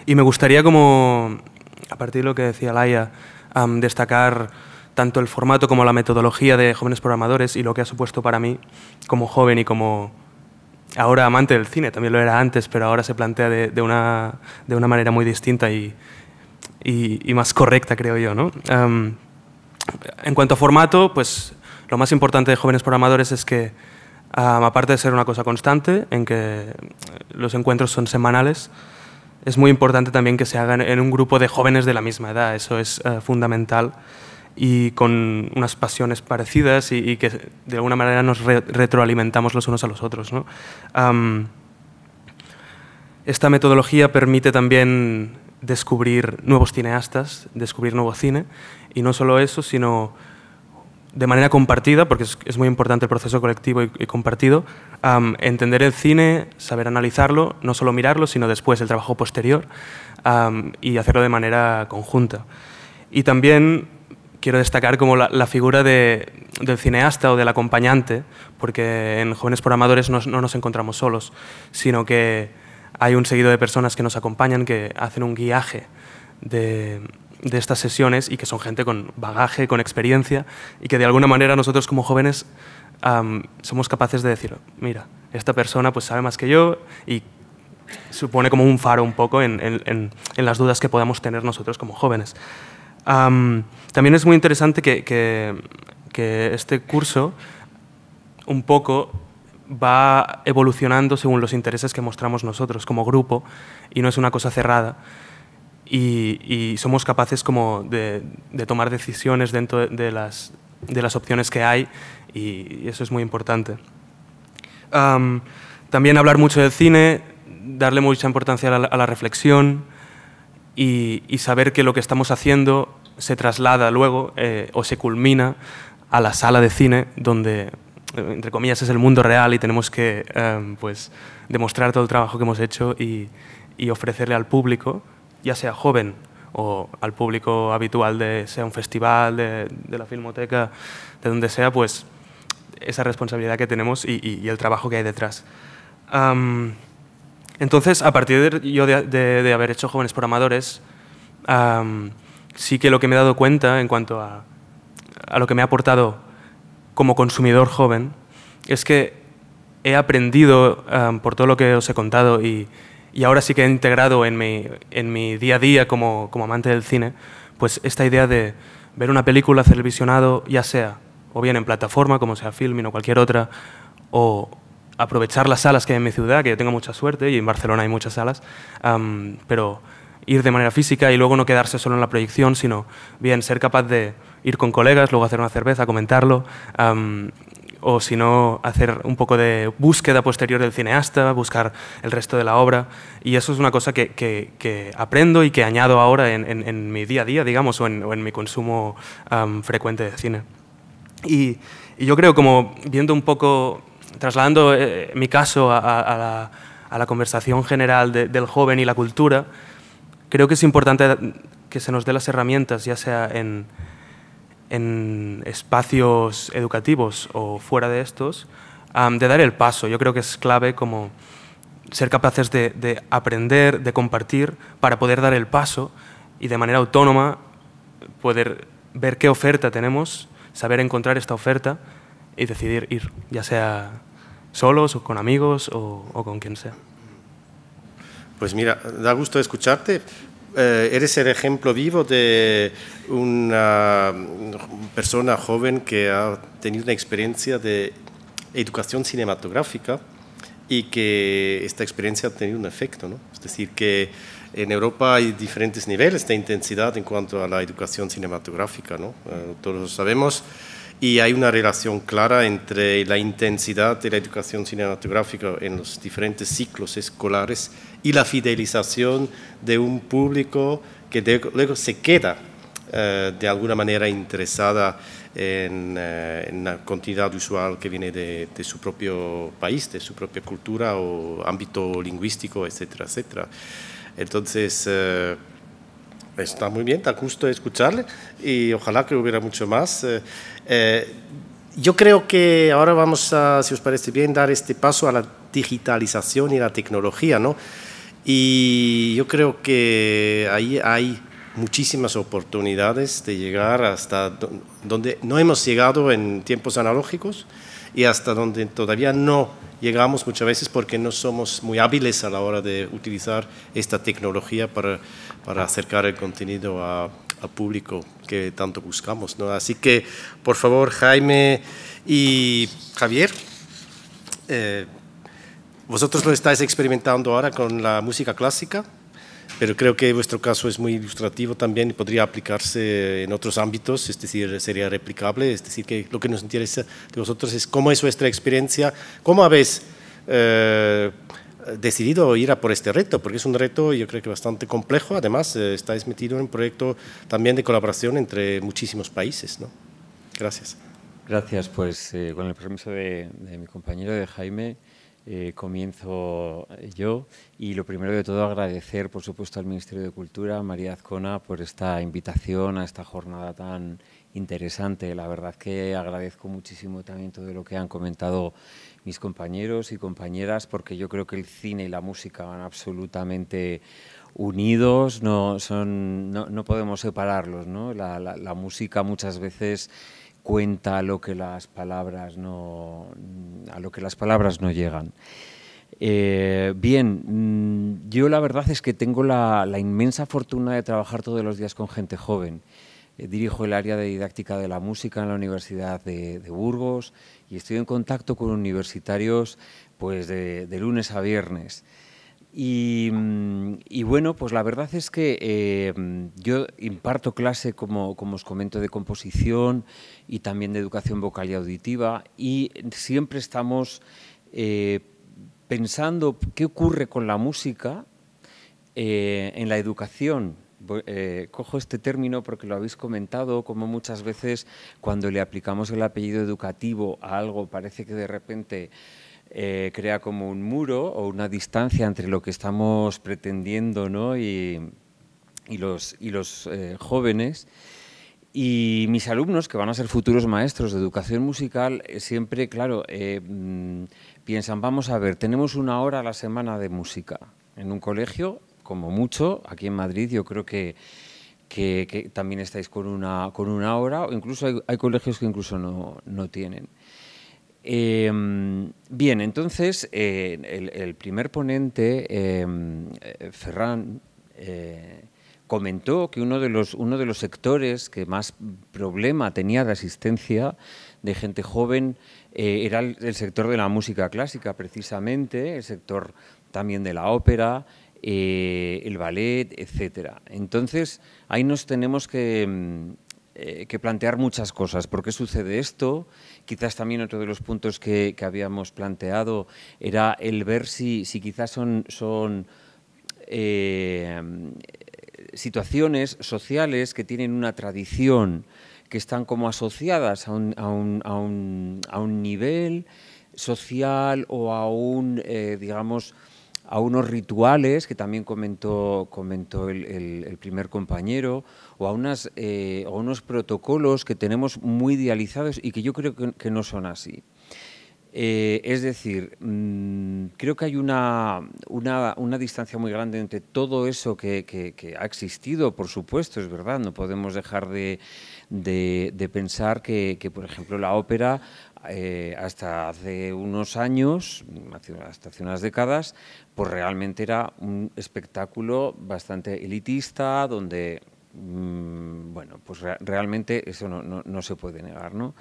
Y me gustaría como, a partir de lo que decía Laia, destacar tanto el formato como la metodología de jóvenes programadores y lo que ha supuesto para mí como joven y como ahora amante del cine, también lo era antes, pero ahora se plantea de, una, de una, manera muy distinta y, y, más correcta, creo yo. ¿no? en cuanto a formato, pues lo más importante de Jóvenes Programadores es que, aparte de ser una cosa constante, en que los encuentros son semanales, es muy importante también que se hagan en un grupo de jóvenes de la misma edad, eso es eh, fundamental y con unas pasiones parecidas y, que de alguna manera nos retroalimentamos los unos a los otros. esta metodología permite también descubrir nuevos cineastas, descubrir nuevo cine, y no solo eso, sino de manera compartida, porque es, muy importante el proceso colectivo y, compartido, entender el cine, saber analizarlo, no solo mirarlo, sino después el trabajo posterior, y hacerlo de manera conjunta. Y también quiero destacar como la, figura del cineasta o del acompañante, porque en Jóvenes por Amadores no, nos encontramos solos, sino que hay un seguido de personas que nos acompañan, que hacen un guiaje de, estas sesiones y que son gente con bagaje, con experiencia, y que de alguna manera nosotros como jóvenes somos capaces de decir, mira, esta persona pues sabe más que yo y supone como un faro un poco en, en las dudas que podamos tener nosotros como jóvenes también es muy interesante que, este curso un poco va evolucionando según los intereses que mostramos nosotros como grupo y no es una cosa cerrada. Y, somos capaces de, tomar decisiones dentro de las, opciones que hay y, eso es muy importante. también hablar mucho del cine, darle mucha importancia a la reflexión, y, saber que lo que estamos haciendo se traslada luego eh, o se culmina a la sala de cine donde, eh, entre comillas, es el mundo real y tenemos que em, pues, demostrar todo el trabajo que hemos hecho y, ofrecerle al público, ya sea joven o al público habitual de sea un festival, de, la filmoteca, de donde sea, pues esa responsabilidad que tenemos y, el trabajo que hay detrás. Entonces, a partir de, yo de, haber hecho Jóvenes por Amadores, sí que lo que me he dado cuenta en cuanto a, lo que me ha aportado como consumidor joven es que he aprendido por todo lo que os he contado y, ahora sí que he integrado en mi, en mi día a día como, como amante del cine, pues esta idea de ver una película, hacer el visionado, ya sea o bien en plataforma como sea Filmin o cualquier otra, o, aprovechar las salas que hay en mi ciudad, que yo tengo mucha suerte y en Barcelona hay muchas salas, pero ir de manera física y luego no quedarse solo en la proyección, sino bien ser capaz de ir con colegas, luego hacer una cerveza, comentarlo, o si no, hacer un poco de búsqueda posterior del cineasta, buscar el resto de la obra. Y eso es una cosa que, que, aprendo y que añado ahora en, mi día a día, digamos, o en, mi consumo frecuente de cine. Y, y, yo creo, como viendo un poco trasladando eh, mi caso a, la, conversación general del joven y la cultura, creo que es importante que se nos dé las herramientas, ya sea en, espacios educativos o fuera de estos, de dar el paso. Yo creo que es clave como ser capaces de, aprender, de compartir, para poder dar el paso y de manera autónoma poder ver qué oferta tenemos, saber encontrar esta oferta y decidir ir, ya sea solos o con amigos o, con quien sea. Pues mira, da gusto escucharte. Eh, eres el ejemplo vivo de una persona joven que ha tenido una experiencia de educación cinematográfica y que esta experiencia ha tenido un efecto. ¿no? Es decir, que en Europa hay diferentes niveles de intensidad en cuanto a la educación cinematográfica. ¿no? Eh, todos sabemos y hay una relación clara entre la intensidad de la educación cinematográfica en los diferentes ciclos escolares y la fidelización de un público que luego se queda eh, de alguna manera interesada en, eh, la continuidad usual que viene de, su propio país, de su propia cultura o ámbito lingüístico, etcétera, etcétera. Entonces, eh, está muy bien, da justo escucharle y ojalá que hubiera mucho más. Eh, yo creo que ahora vamos a, si os parece bien, dar este paso a la digitalización y la tecnología, ¿no? Y yo creo que ahí hay muchísimas oportunidades de llegar hasta donde no hemos llegado en tiempos analógicos y hasta donde todavía no llegamos muchas veces porque no somos muy hábiles a la hora de utilizar esta tecnología para acercar el contenido a, al público que tanto buscamos. ¿no? Así que, por favor, Jaime y Javier, eh, vosotros lo estáis experimentando ahora con la música clásica, pero creo que vuestro caso es muy ilustrativo también y podría aplicarse en otros ámbitos, es decir, sería replicable, es decir, que lo que nos interesa de vosotros es cómo es vuestra experiencia, cómo habéis... Eh, decidido ir a por este reto, porque es un reto yo creo que bastante complejo, además eh, estáis metido en un proyecto también de colaboración entre muchísimos países. ¿no? Gracias. Gracias, pues eh, con el permiso de, mi compañero, de Jaime, eh, comienzo yo y lo primero de todo agradecer por supuesto al Ministerio de Cultura, María Azcona, por esta invitación a esta jornada tan interesante. La verdad que agradezco muchísimo también todo lo que han comentado mis compañeros y compañeras, porque yo creo que el cine y la música van absolutamente unidos, no, son, no, podemos separarlos. La, música muchas veces cuenta lo que las palabras no, a lo que las palabras no llegan. Eh, bien, mm, yo la verdad es que tengo la, la, inmensa fortuna de trabajar todos los días con gente joven. Eh, dirijo el área de didáctica de la música en la Universidad de, Burgos y estoy en contacto con universitarios pues, de, lunes a viernes. Mm, y, bueno, pues la verdad es que eh, yo imparto clase, como, os comento, de composición y también de educación vocal y auditiva y siempre estamos eh, pensando qué ocurre con la música en la educación eh, cojo este término porque lo habéis comentado, como muchas veces cuando le aplicamos el apellido educativo a algo parece que de repente eh, crea como un muro o una distancia entre lo que estamos pretendiendo ¿no? y, los, y los eh, jóvenes. Y mis alumnos, que van a ser futuros maestros de educación musical, siempre, claro, mm, piensan, vamos a ver, tenemos una hora a la semana de música en un colegio como mucho. Aquí en Madrid yo creo que, también estáis con una, con una hora, o incluso hay, colegios que incluso no, tienen. Em, bien, entonces el, primer ponente, em, eh, Ferran, eh, comentó que uno de, los, uno de los sectores que más problema tenía de asistencia de gente joven eh, era el sector de la música clásica, precisamente, el sector también de la ópera, eh, el ballet, etcétera. Entonces, ahí nos tenemos mm, eh, que, plantear muchas cosas. ¿Por qué sucede esto? Quizás también otro de los puntos que, habíamos planteado era el ver si, quizás son, son eh, situaciones sociales que tienen una tradición, que están como asociadas a un, a un, a un nivel social o a un, digamos, a unos rituales que también comentó, comentó el, primer compañero, o a, unas, eh, unos protocolos que tenemos muy idealizados y que yo creo que, no son así. Eh, es decir, mm, creo que hay una, distancia muy grande entre todo eso que, ha existido, por supuesto, es verdad, no podemos dejar de, de, pensar que, por ejemplo, la ópera eh, hasta hace unos años, hasta hace unas décadas, pues realmente era un espectáculo bastante elitista, donde, mm, bueno, pues realmente eso no, no, se puede negar, ¿no?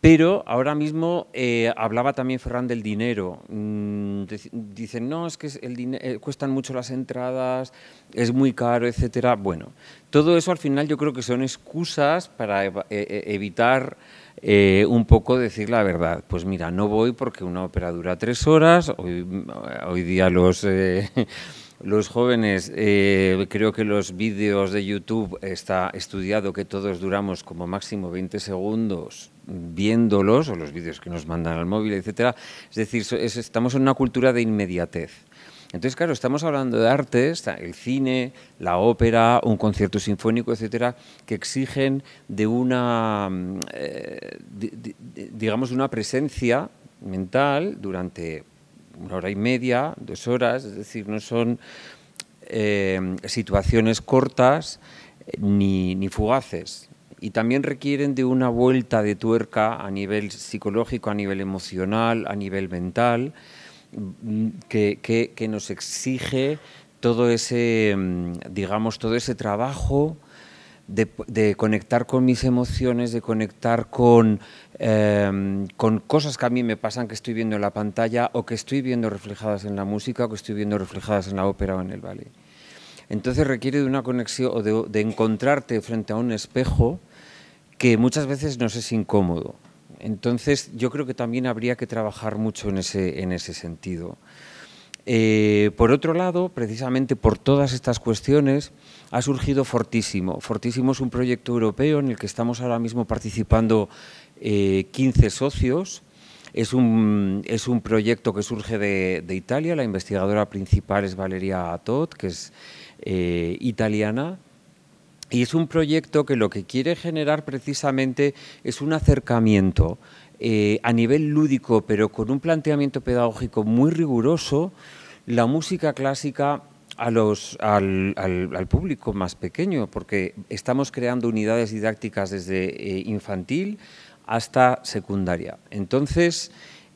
Pero ahora mismo eh, hablaba también Ferran del dinero. Mm, dicen, no, es que eh, cuestan mucho las entradas, es muy caro, etcétera. Bueno, todo eso al final yo creo que son excusas para e-, e-, evitar eh, un poco decir la verdad. Pues mira, no voy porque una ópera dura tres horas, hoy mm, día los los jóvenes, eh, creo que los vídeos de YouTube está estudiado que todos duramos como máximo 20 segundos viéndolos, o los vídeos que nos mandan al móvil, etcétera. Es decir, estamos en una cultura de inmediatez. Entonces, claro, estamos hablando de artes, el cine, la ópera, un concierto sinfónico, etcétera, que exigen de una, mm, eh, digamos, una presencia mental durante una hora y media, dos horas, es decir, no son eh, situaciones cortas eh, ni, fugaces. Y también requieren de una vuelta de tuerca a nivel psicológico, a nivel emocional, a nivel mental, mm, que, que nos exige todo ese, mm, digamos, todo ese trabajo de, conectar con mis emociones, de conectar em, con, cosas que a mí me pasan que estoy viendo en la pantalla o que estoy viendo reflejadas en la música o que estoy viendo reflejadas en la ópera o en el ballet. Entonces requiere de una conexión o de, encontrarte frente a un espejo que muchas veces nos es incómodo. Entonces yo creo que también habría que trabajar mucho en ese, sentido. Eh, por otro lado, precisamente por todas estas cuestiones, ha surgido Fortísimo. Fortísimo es un proyecto europeo en el que estamos ahora mismo participando 15 eh, socios. Es un, es un, proyecto que surge de, Italia. La investigadora principal es Valeria Atot, que es eh, italiana. Y es un proyecto que lo que quiere generar precisamente es un acercamiento eh, a nivel lúdico, pero con un planteamiento pedagógico muy riguroso, la música clásica a los, al, al, público más pequeño, porque estamos creando unidades didácticas desde eh, infantil hasta secundaria. Entonces,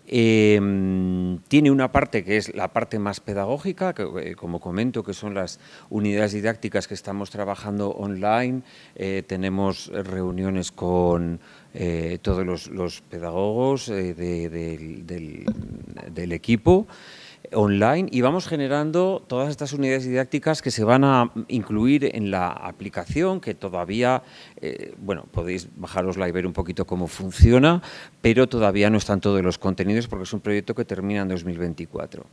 em, tiene una parte que es la parte más pedagógica, eh, como comento, que son las unidades didácticas que estamos trabajando online. Eh, tenemos reuniones con todos los, pedagogos del, del equipo online y vamos generando todas estas unidades didácticas que se van a incluir en la aplicación que todavía, eh, bueno, podéis bajarosla y ver un poquito cómo funciona, pero todavía no están todos los contenidos porque es un proyecto que termina en 2024.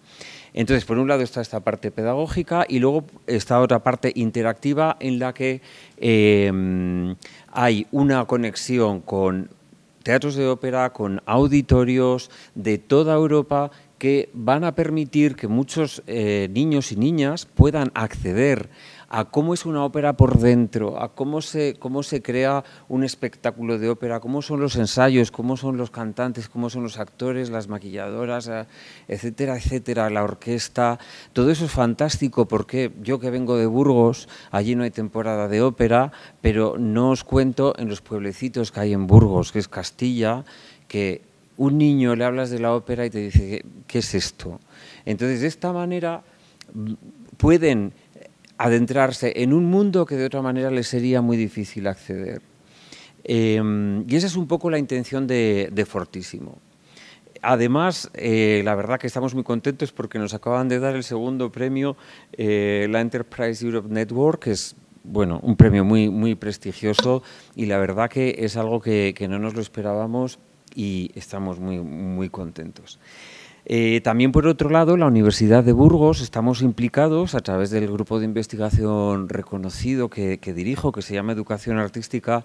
Entonces, por un lado está esta parte pedagógica y luego está otra parte interactiva en la que eh, hay una conexión con teatros de ópera, con auditorios de toda Europa que van a permitir que muchos eh, niños y niñas puedan acceder a cómo es una ópera por dentro, a cómo se, cómo se crea un espectáculo de ópera, cómo son los ensayos, cómo son los cantantes, cómo son los actores, las maquilladoras, eh, etcétera, etcétera, la orquesta. Todo eso es fantástico porque yo que vengo de Burgos, allí no hay temporada de ópera, pero no os cuento en los pueblecitos que hay en Burgos, que es Castilla, que un niño le hablas de la ópera y te dice, ¿qué es esto? Entonces, de esta manera mm, pueden adentrarse en un mundo que de otra manera les sería muy difícil acceder. Em, y esa es un poco la intención de, Fortísimo. Además, eh, la verdad que estamos muy contentos porque nos acaban de dar el segundo premio, eh, la Enterprise Europe Network, que es bueno, un premio muy, muy prestigioso y la verdad que es algo que, que no nos lo esperábamos y estamos muy, muy contentos. Eh, también, por otro lado, la Universidad de Burgos estamos implicados a través del grupo de investigación reconocido que dirijo, que se llama Educación Artística,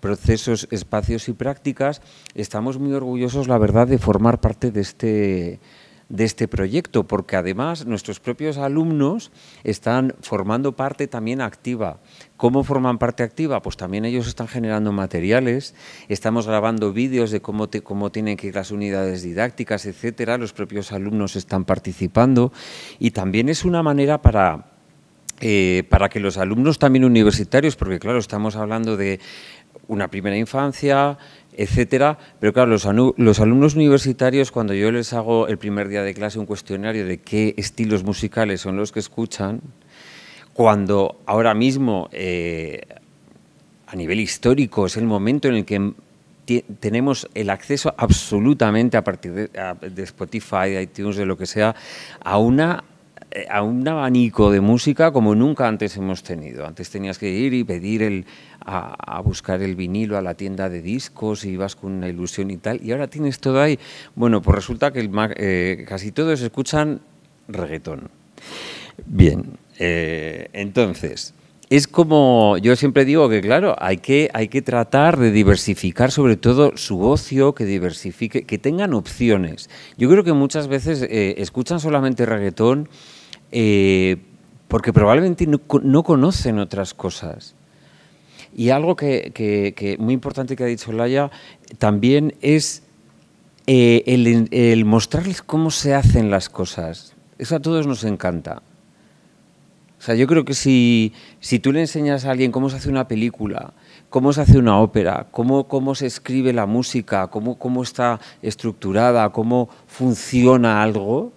Procesos, Espacios y Prácticas. Estamos muy orgullosos, la verdad, de formar parte de este de este proyecto, porque además nuestros propios alumnos están formando parte también activa. ¿Cómo forman parte activa? Pues también ellos están generando materiales, estamos grabando vídeos de cómo, cómo tienen que ir las unidades didácticas, etcétera. Los propios alumnos están participando y también es una manera para eh, para que los alumnos también universitarios, porque claro, estamos hablando de una primera infancia, etcétera. Pero claro, los, alumnos universitarios, cuando yo les hago el primer día de clase un cuestionario de qué estilos musicales son los que escuchan, cuando ahora mismo, eh, a nivel histórico, es el momento en el que tenemos el acceso absolutamente a partir de, de Spotify, iTunes, de lo que sea, a una eh, a un abanico de música como nunca antes hemos tenido. Antes tenías que ir y pedir el, a, buscar el vinilo a la tienda de discos y ibas con una ilusión y tal, y ahora tienes todo ahí. Bueno, pues resulta que eh, casi todos escuchan reggaetón. Bien, eh, entonces, es como yo siempre digo que claro hay que hay que tratar de diversificar sobre todo su ocio que diversifique que tengan opciones yo creo que muchas veces escuchan solamente reggaetón eh, porque probablemente no, conocen otras cosas. Y algo que, que, muy importante que ha dicho Laia también es eh, el, el, mostrarles cómo se hacen las cosas. Eso a todos nos encanta. O sea, yo creo que si, si tú le enseñas a alguien cómo se hace una película, cómo se hace una ópera, cómo, cómo se escribe la música, cómo, cómo está estructurada, cómo funciona algo,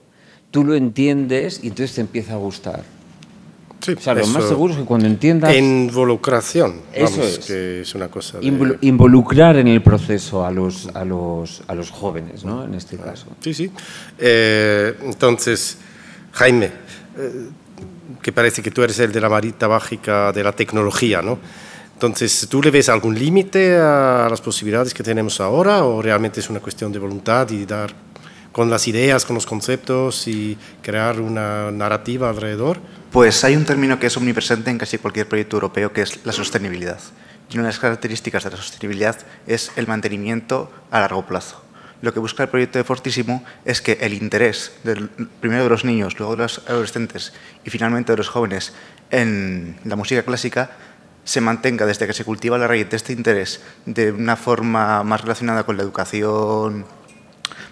tú lo entiendes y entonces te empieza a gustar. Sí, o sea, lo más seguro es que cuando entiendas... Involucración, eso es. que es una cosa de... Involucrar en el proceso a los, a los, a los jóvenes, ¿no? En este caso. Sí, sí. Eh, entonces, Jaime, eh, que parece que tú eres el de la marita mágica de la tecnología, ¿no? Entonces, ¿tú le ves algún límite a las posibilidades que tenemos ahora o realmente es una cuestión de voluntad y dar con las ideas, con los conceptos y crear una narrativa alrededor? Pues hay un término que es omnipresente en casi cualquier proyecto europeo, que es la sostenibilidad. Y una de las características de la sostenibilidad es el mantenimiento a largo plazo. Lo que busca el proyecto de Fortísimo es que el interés, del, primero de los niños, luego de los adolescentes y finalmente de los jóvenes en la música clásica, se mantenga desde que se cultiva la raíz de este interés de una forma más relacionada con la educación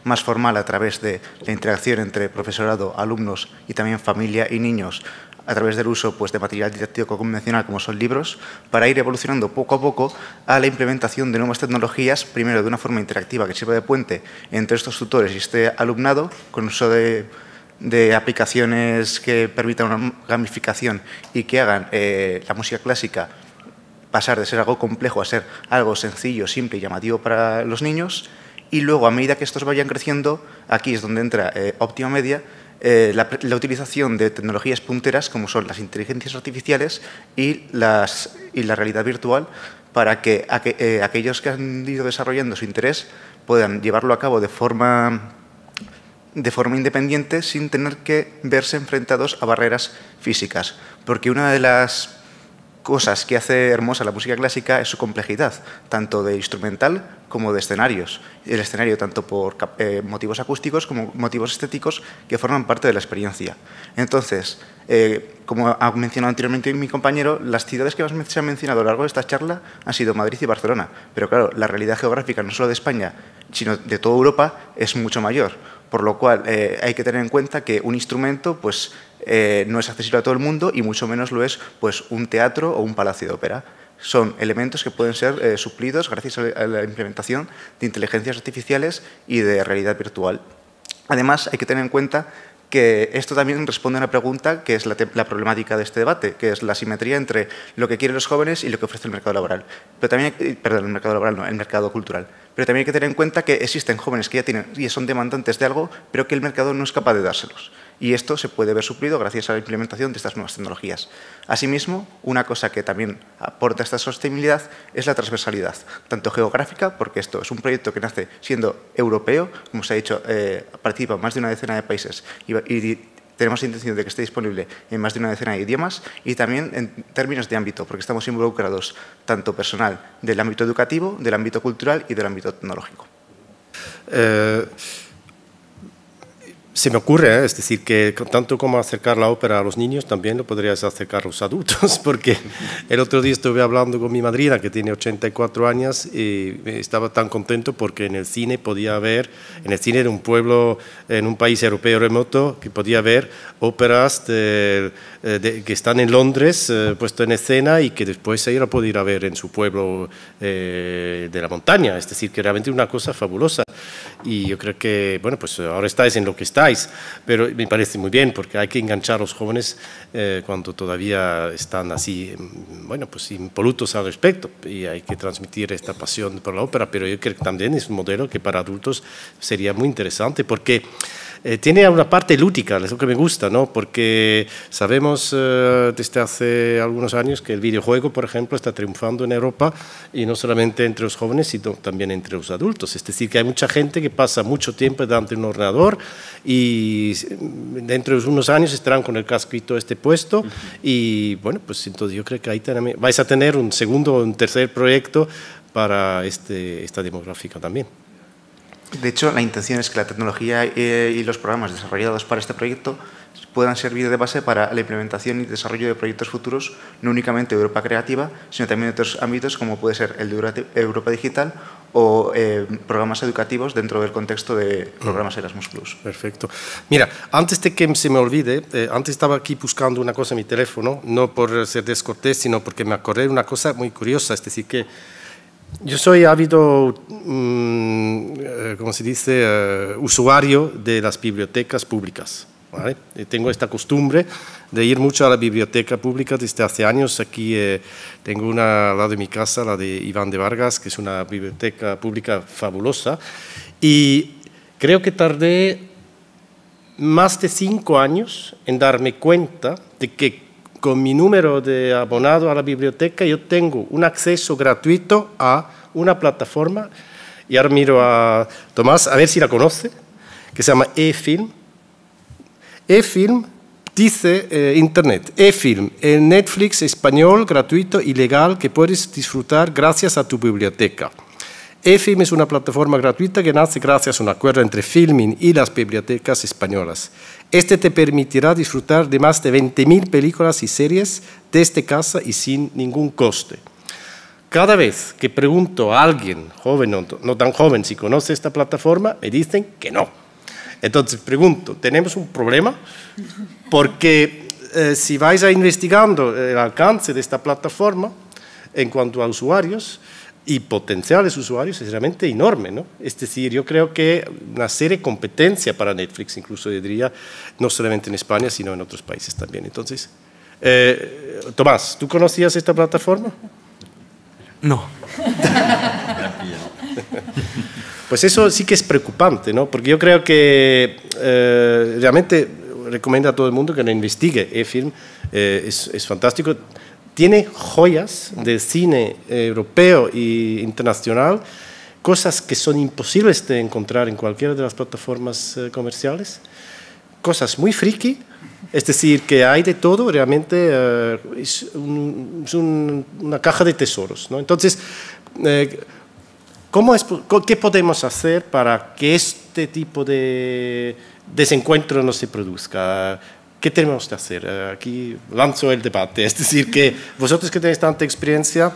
más formal a través de la interacción entre profesorado, alumnos y también familia y niños a través del uso pues, de material didáctico convencional como son libros, para ir evolucionando poco a poco a la implementación de nuevas tecnologías, primero de una forma interactiva que sirva de puente entre estos tutores y este alumnado, con uso de, aplicaciones que permitan una gamificación y que hagan eh, la música clásica pasar de ser algo complejo a ser algo sencillo, simple y llamativo para los niños y luego a medida que estos vayan creciendo, aquí es donde entra óptima eh, media, eh, la, utilización de tecnologías punteras como son las inteligencias artificiales y, las, y la realidad virtual para que eh, aquellos que han ido desarrollando su interés puedan llevarlo a cabo de forma, de forma independiente sin tener que verse enfrentados a barreras físicas. Porque una de las cosas que hace hermosa la música clásica es su complejidad, tanto de instrumental como de escenarios. El escenario tanto por eh, motivos acústicos como motivos estéticos que forman parte de la experiencia. Entonces, eh, como ha mencionado anteriormente mi compañero, las ciudades que más se han mencionado a lo largo de esta charla han sido Madrid y Barcelona. Pero claro, la realidad geográfica no solo de España, sino de toda Europa, es mucho mayor por lo cual eh, hay que tener en cuenta que un instrumento pues, eh, no es accesible a todo el mundo y mucho menos lo es pues, un teatro o un palacio de ópera. Son elementos que pueden ser eh, suplidos gracias a la implementación de inteligencias artificiales y de realidad virtual. Además, hay que tener en cuenta que esto también responde a una pregunta que es la, problemática de este debate, que es la simetría entre lo que quieren los jóvenes y lo que ofrece el mercado laboral. Pero también, perdón, el mercado laboral no, el mercado cultural. Pero también hay que tener en cuenta que existen jóvenes que ya tienen y son demandantes de algo, pero que el mercado no es capaz de dárselos y esto se puede ver suplido gracias a la implementación de estas nuevas tecnologías. Asimismo, una cosa que también aporta esta sostenibilidad es la transversalidad, tanto geográfica, porque esto es un proyecto que nace siendo europeo, como se ha dicho, eh, participa en más de una decena de países y, tenemos intención de que esté disponible en más de una decena de idiomas y también en términos de ámbito, porque estamos involucrados tanto personal del ámbito educativo, del ámbito cultural y del ámbito tecnológico. Eh, se me ocurre, ¿eh? es decir, que tanto como acercar la ópera a los niños, también lo podrías acercar a los adultos, porque el otro día estuve hablando con mi madrina, que tiene 84 años, y estaba tan contento porque en el cine podía ver, en el cine de un pueblo, en un país europeo remoto, que podía ver óperas eh, que están en Londres, puestas eh, puesto en escena, y que después ella podía ir a ver en su pueblo de la montaña, es decir, que realmente una cosa fabulosa y yo creo que, bueno, pues eh, ahora estáis en lo que estáis, pero me parece muy bien porque hay que enganchar a los jóvenes eh, cuando todavía están así, em, bueno, pues impolutos al respecto y hay que transmitir esta pasión por la ópera, pero yo creo que también es un modelo que para adultos sería muy interesante porque... Eh, tiene una parte lúdica, es lo que me gusta, ¿no? porque sabemos eh, desde hace algunos años que el videojuego, por ejemplo, está triunfando en Europa y no solamente entre los jóvenes, sino también entre los adultos. Es decir, que hay mucha gente que pasa mucho tiempo delante de un ordenador y mm, dentro de unos años estarán con el casquito este puesto y bueno, pues entonces yo creo que ahí vais a tener un segundo o un tercer proyecto para este, esta demográfica también. De hecho, la intención es que la tecnología eh, y los programas desarrollados para este proyecto puedan servir de base para la implementación y desarrollo de proyectos futuros, no únicamente de Europa Creativa, sino también de otros ámbitos como puede ser el de Europa Digital o eh, programas educativos dentro del contexto de programas mm. Erasmus Perfecto. Mira, antes de que se me olvide, eh, antes estaba aquí buscando una cosa en mi teléfono, no por ser descortés, sino porque me acordé de una cosa muy curiosa, es decir, que yo soy ávido, mm, eh, como se dice, eh, usuario de las bibliotecas públicas. Tengo esta costumbre de ir mucho a la biblioteca pública desde hace años. Aquí eh, tengo una al lado de mi casa, la de Iván de Vargas, que es una biblioteca pública fabulosa. Y creo que tardé más de cinco años en darme cuenta de que con mi número de abonado a la biblioteca, yo tengo un acceso gratuito a una plataforma, y ahora miro a Tomás, a ver si la conoce, que se llama eFilm. eFilm dice eh, Internet, eFilm, el Netflix español gratuito y legal que puedes disfrutar gracias a tu biblioteca. EFIM es una plataforma gratuita que nace gracias a un acuerdo entre Filmin y las bibliotecas españolas. Este te permitirá disfrutar de más de 20.000 películas y series desde casa y sin ningún coste. Cada vez que pregunto a alguien, joven o no tan joven, si conoce esta plataforma, me dicen que no. Entonces pregunto, ¿tenemos un problema? Porque eh, si vais a investigando el alcance de esta plataforma en cuanto a usuarios, y potenciales usuarios es realmente enorme, ¿no? Es este, decir, yo creo que una serie competencia para Netflix, incluso diría, no solamente en España, sino en otros países también. Entonces, eh, Tomás, ¿tú conocías esta plataforma? No. pues eso sí que es preocupante, ¿no? Porque yo creo que eh, realmente recomiendo a todo el mundo que lo investigue. E-Film eh, es, es fantástico tiene joyas de cine europeo e internacional, cosas que son imposibles de encontrar en cualquiera de las plataformas eh, comerciales, cosas muy friki, es decir, que hay de todo, realmente eh, es, una caja de tesoros. ¿no? Entonces, eh, ¿qué podemos hacer para que este tipo de desencuentro no se produzca? ¿Qué tenemos que hacer? Eh, aquí lanzo el debate. Es decir, que vosotros que tenéis tanta experiencia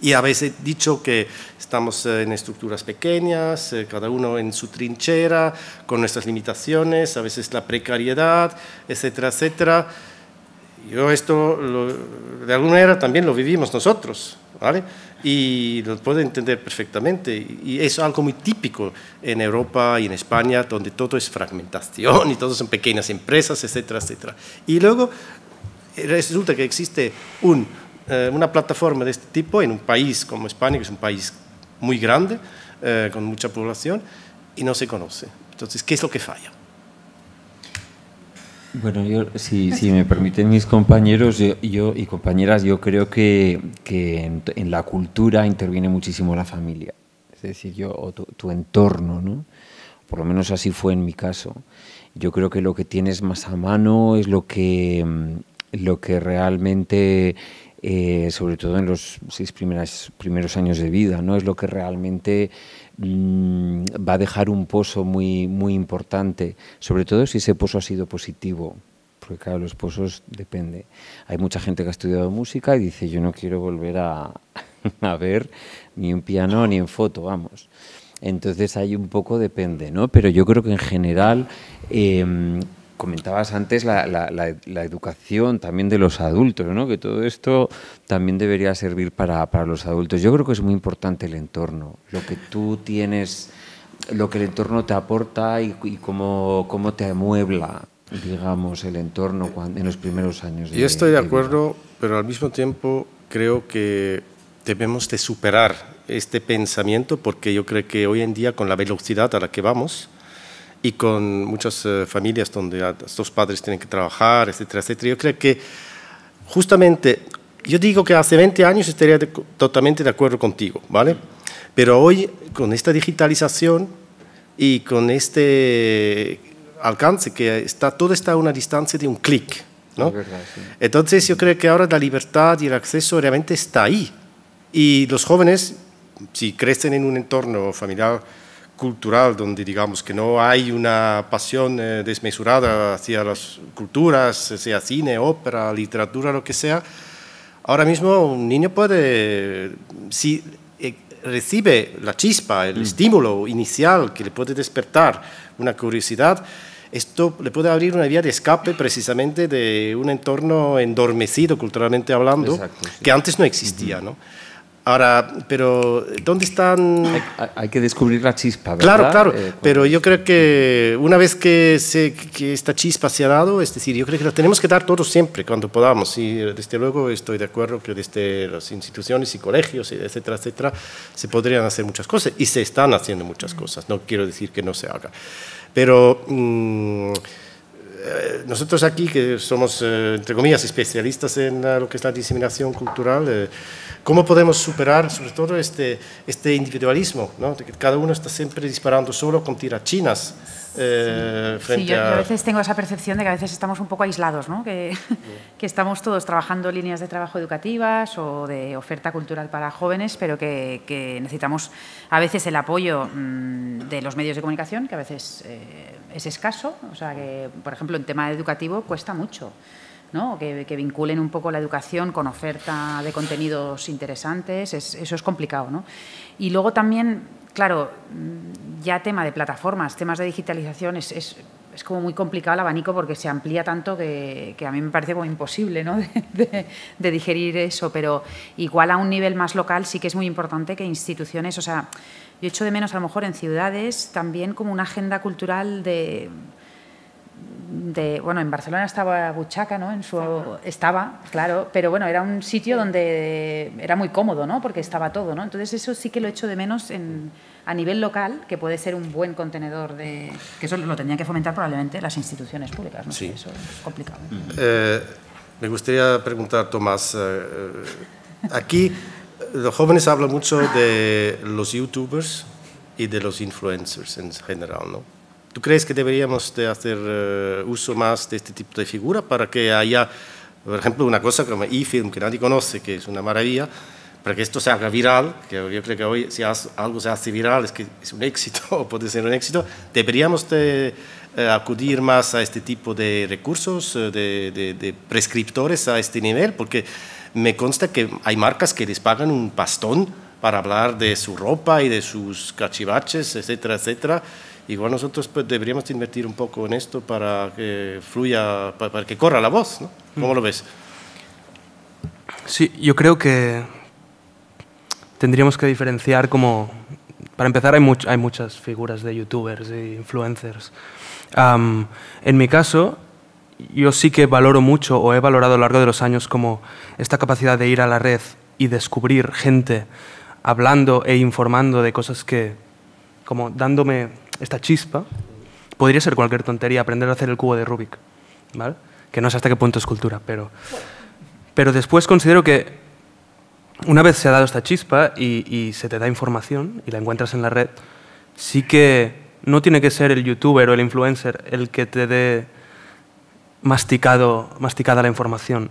y habéis dicho que estamos en estructuras pequeñas, eh, cada uno en su trinchera, con nuestras limitaciones, a veces la precariedad, etcétera, etcétera. Yo esto, de alguna manera, también lo vivimos nosotros, ¿vale? y lo pueden entender perfectamente. Y es algo muy típico en Europa y en España, donde todo es fragmentación y todo son pequeñas empresas, etcétera, etcétera. Y luego eh, resulta que existe eh, una plataforma de este tipo en un país como España, que es un país muy grande, eh, con mucha población, y no se conoce. Entonces, ¿qué es lo que falla? Bueno, yo, si, me permiten mis compañeros yo, y compañeras, yo creo que, en, la cultura interviene muchísimo la familia, es decir, yo, o tu, entorno, ¿no? Por lo menos así fue en mi caso. Yo creo que lo que tienes más a mano es lo que, mm, lo que realmente, eh, sobre todo en los seis primeros años de vida, ¿no? Es lo que realmente Mm, va a dejar un pozo muy, muy importante, sobre todo si ese pozo ha sido positivo, porque claro, los pozos depende. Hay mucha gente que ha estudiado música y dice, yo no quiero volver a, ver ni un piano ni en foto, vamos. Entonces ahí un poco depende, ¿no? Pero yo creo que en general em, comentabas antes la, educación también de los adultos, ¿no? que todo esto también debería servir para, para, los adultos. Yo creo que es muy importante el entorno, lo que tú tienes, lo que el entorno te aporta y, cómo, cómo, te amuebla, digamos, el entorno en los primeros años. y Yo estoy de acuerdo, pero al mismo tiempo creo que debemos de superar este pensamiento porque yo creo que hoy en día con la velocidad a la que vamos, y con muchas eh, familias donde estos padres tienen que trabajar, etcétera, etcétera. Yo creo que justamente, yo digo que hace 20 años estaría totalmente de acuerdo contigo, ¿vale? Pero hoy, con esta digitalización y con este alcance que está, todo está a una distancia de un clic, ¿no? Entonces yo creo que ahora la libertad y el acceso realmente está ahí. Y los jóvenes, si crecen en un entorno familiar cultural, donde digamos que no hay una pasión eh, desmesurada hacia las culturas, sea cine, ópera, literatura, lo que sea, ahora mismo un niño puede, si eh, recibe la chispa, el mm. estímulo inicial que le puede despertar una curiosidad, esto le puede abrir una vía de escape precisamente de un entorno endormecido culturalmente hablando, que antes no existía. ¿no? Ahora, pero ¿dónde están...? Hay, que descubrir la chispa, ¿verdad? Claro, claro, eh, pues, pero yo pues, creo que una vez que, se, esta chispa se ha dado, es decir, yo creo que la tenemos que dar todos siempre, cuando podamos, y eh, desde luego estoy de acuerdo que desde las instituciones y colegios, eh, etcétera, etcétera, se podrían hacer muchas cosas, y se están haciendo muchas mm. cosas, no quiero decir que no se haga, pero... Mm, nosotros aquí, que somos, entre comillas, especialistas en lo que es la diseminación cultural, ¿Cómo podemos superar, sobre todo, este, este individualismo? ¿no? De que cada uno está siempre disparando solo con tirachinas. Eh, sí, sí yo, a veces tengo esa percepción de que a veces estamos un poco aislados, ¿no? que, estamos todos trabajando líneas de trabajo educativas o de oferta cultural para jóvenes, pero que, necesitamos a veces el apoyo mm, de los medios de comunicación, que a veces eh, es escaso. O sea, que, por ejemplo, en tema educativo cuesta mucho. Que, vinculen un poco la educación con oferta de contenidos interesantes, eso es complicado. Y luego también, claro, mm, ya tema de plataformas, temas de digitalización, es, como muy complicado el abanico porque se amplía tanto que, a mí me parece como imposible de, de, digerir eso, pero igual a un nivel más local sí que es muy importante que instituciones, o sea, yo echo de menos a lo mejor en ciudades también como una agenda cultural de bueno, en Barcelona estaba Buchaca, ¿no? En su estaba, claro, pero bueno, era un sitio donde era muy cómodo, ¿no? Porque estaba todo, ¿no? Entonces eso sí que lo echo de menos a nivel local, que puede ser un buen contenedor de que eso lo tendrían que fomentar probablemente las instituciones públicas, ¿no? Sí. Eso es complicado. Eh, me gustaría preguntar, Tomás, eh, eh, aquí los jóvenes hablan mucho de los youtubers y de los influencers en general, ¿no? ¿Tú crees que deberíamos de hacer eh, uso más de este tipo de figura para que haya, por ejemplo, una cosa como eFilm que nadie conoce, que es una maravilla, para que esto se haga viral, que yo creo que hoy si algo se hace viral es que es un éxito o puede ser un éxito, deberíamos de eh, acudir más a este tipo de recursos, eh, de, de prescriptores a este nivel, porque me consta que hay marcas que les pagan un pastón para hablar de su ropa y de sus cachivaches, etcétera, etcétera Igual nosotros pues, deberíamos invertir un poco en esto para que fluya, para, que corra la voz, ¿no? Mm. ¿Cómo lo ves? Sí, yo creo que tendríamos que diferenciar como... Para empezar, hay, hay muchas figuras de youtubers e influencers. en mi caso, yo sí que valoro mucho o he valorado a lo largo de los años como esta capacidad de ir a la red y descubrir gente hablando e informando de cosas que, como dándome esta chispa, podría ser cualquier tontería, aprender a hacer el cubo de Rubik, ¿vale? Que no sé hasta qué punto es cultura, pero... Pero después considero que una vez se ha dado esta chispa y, se te da información y la encuentras en la red, sí que no tiene que ser el youtuber o el influencer el que te dé masticado, masticada la información,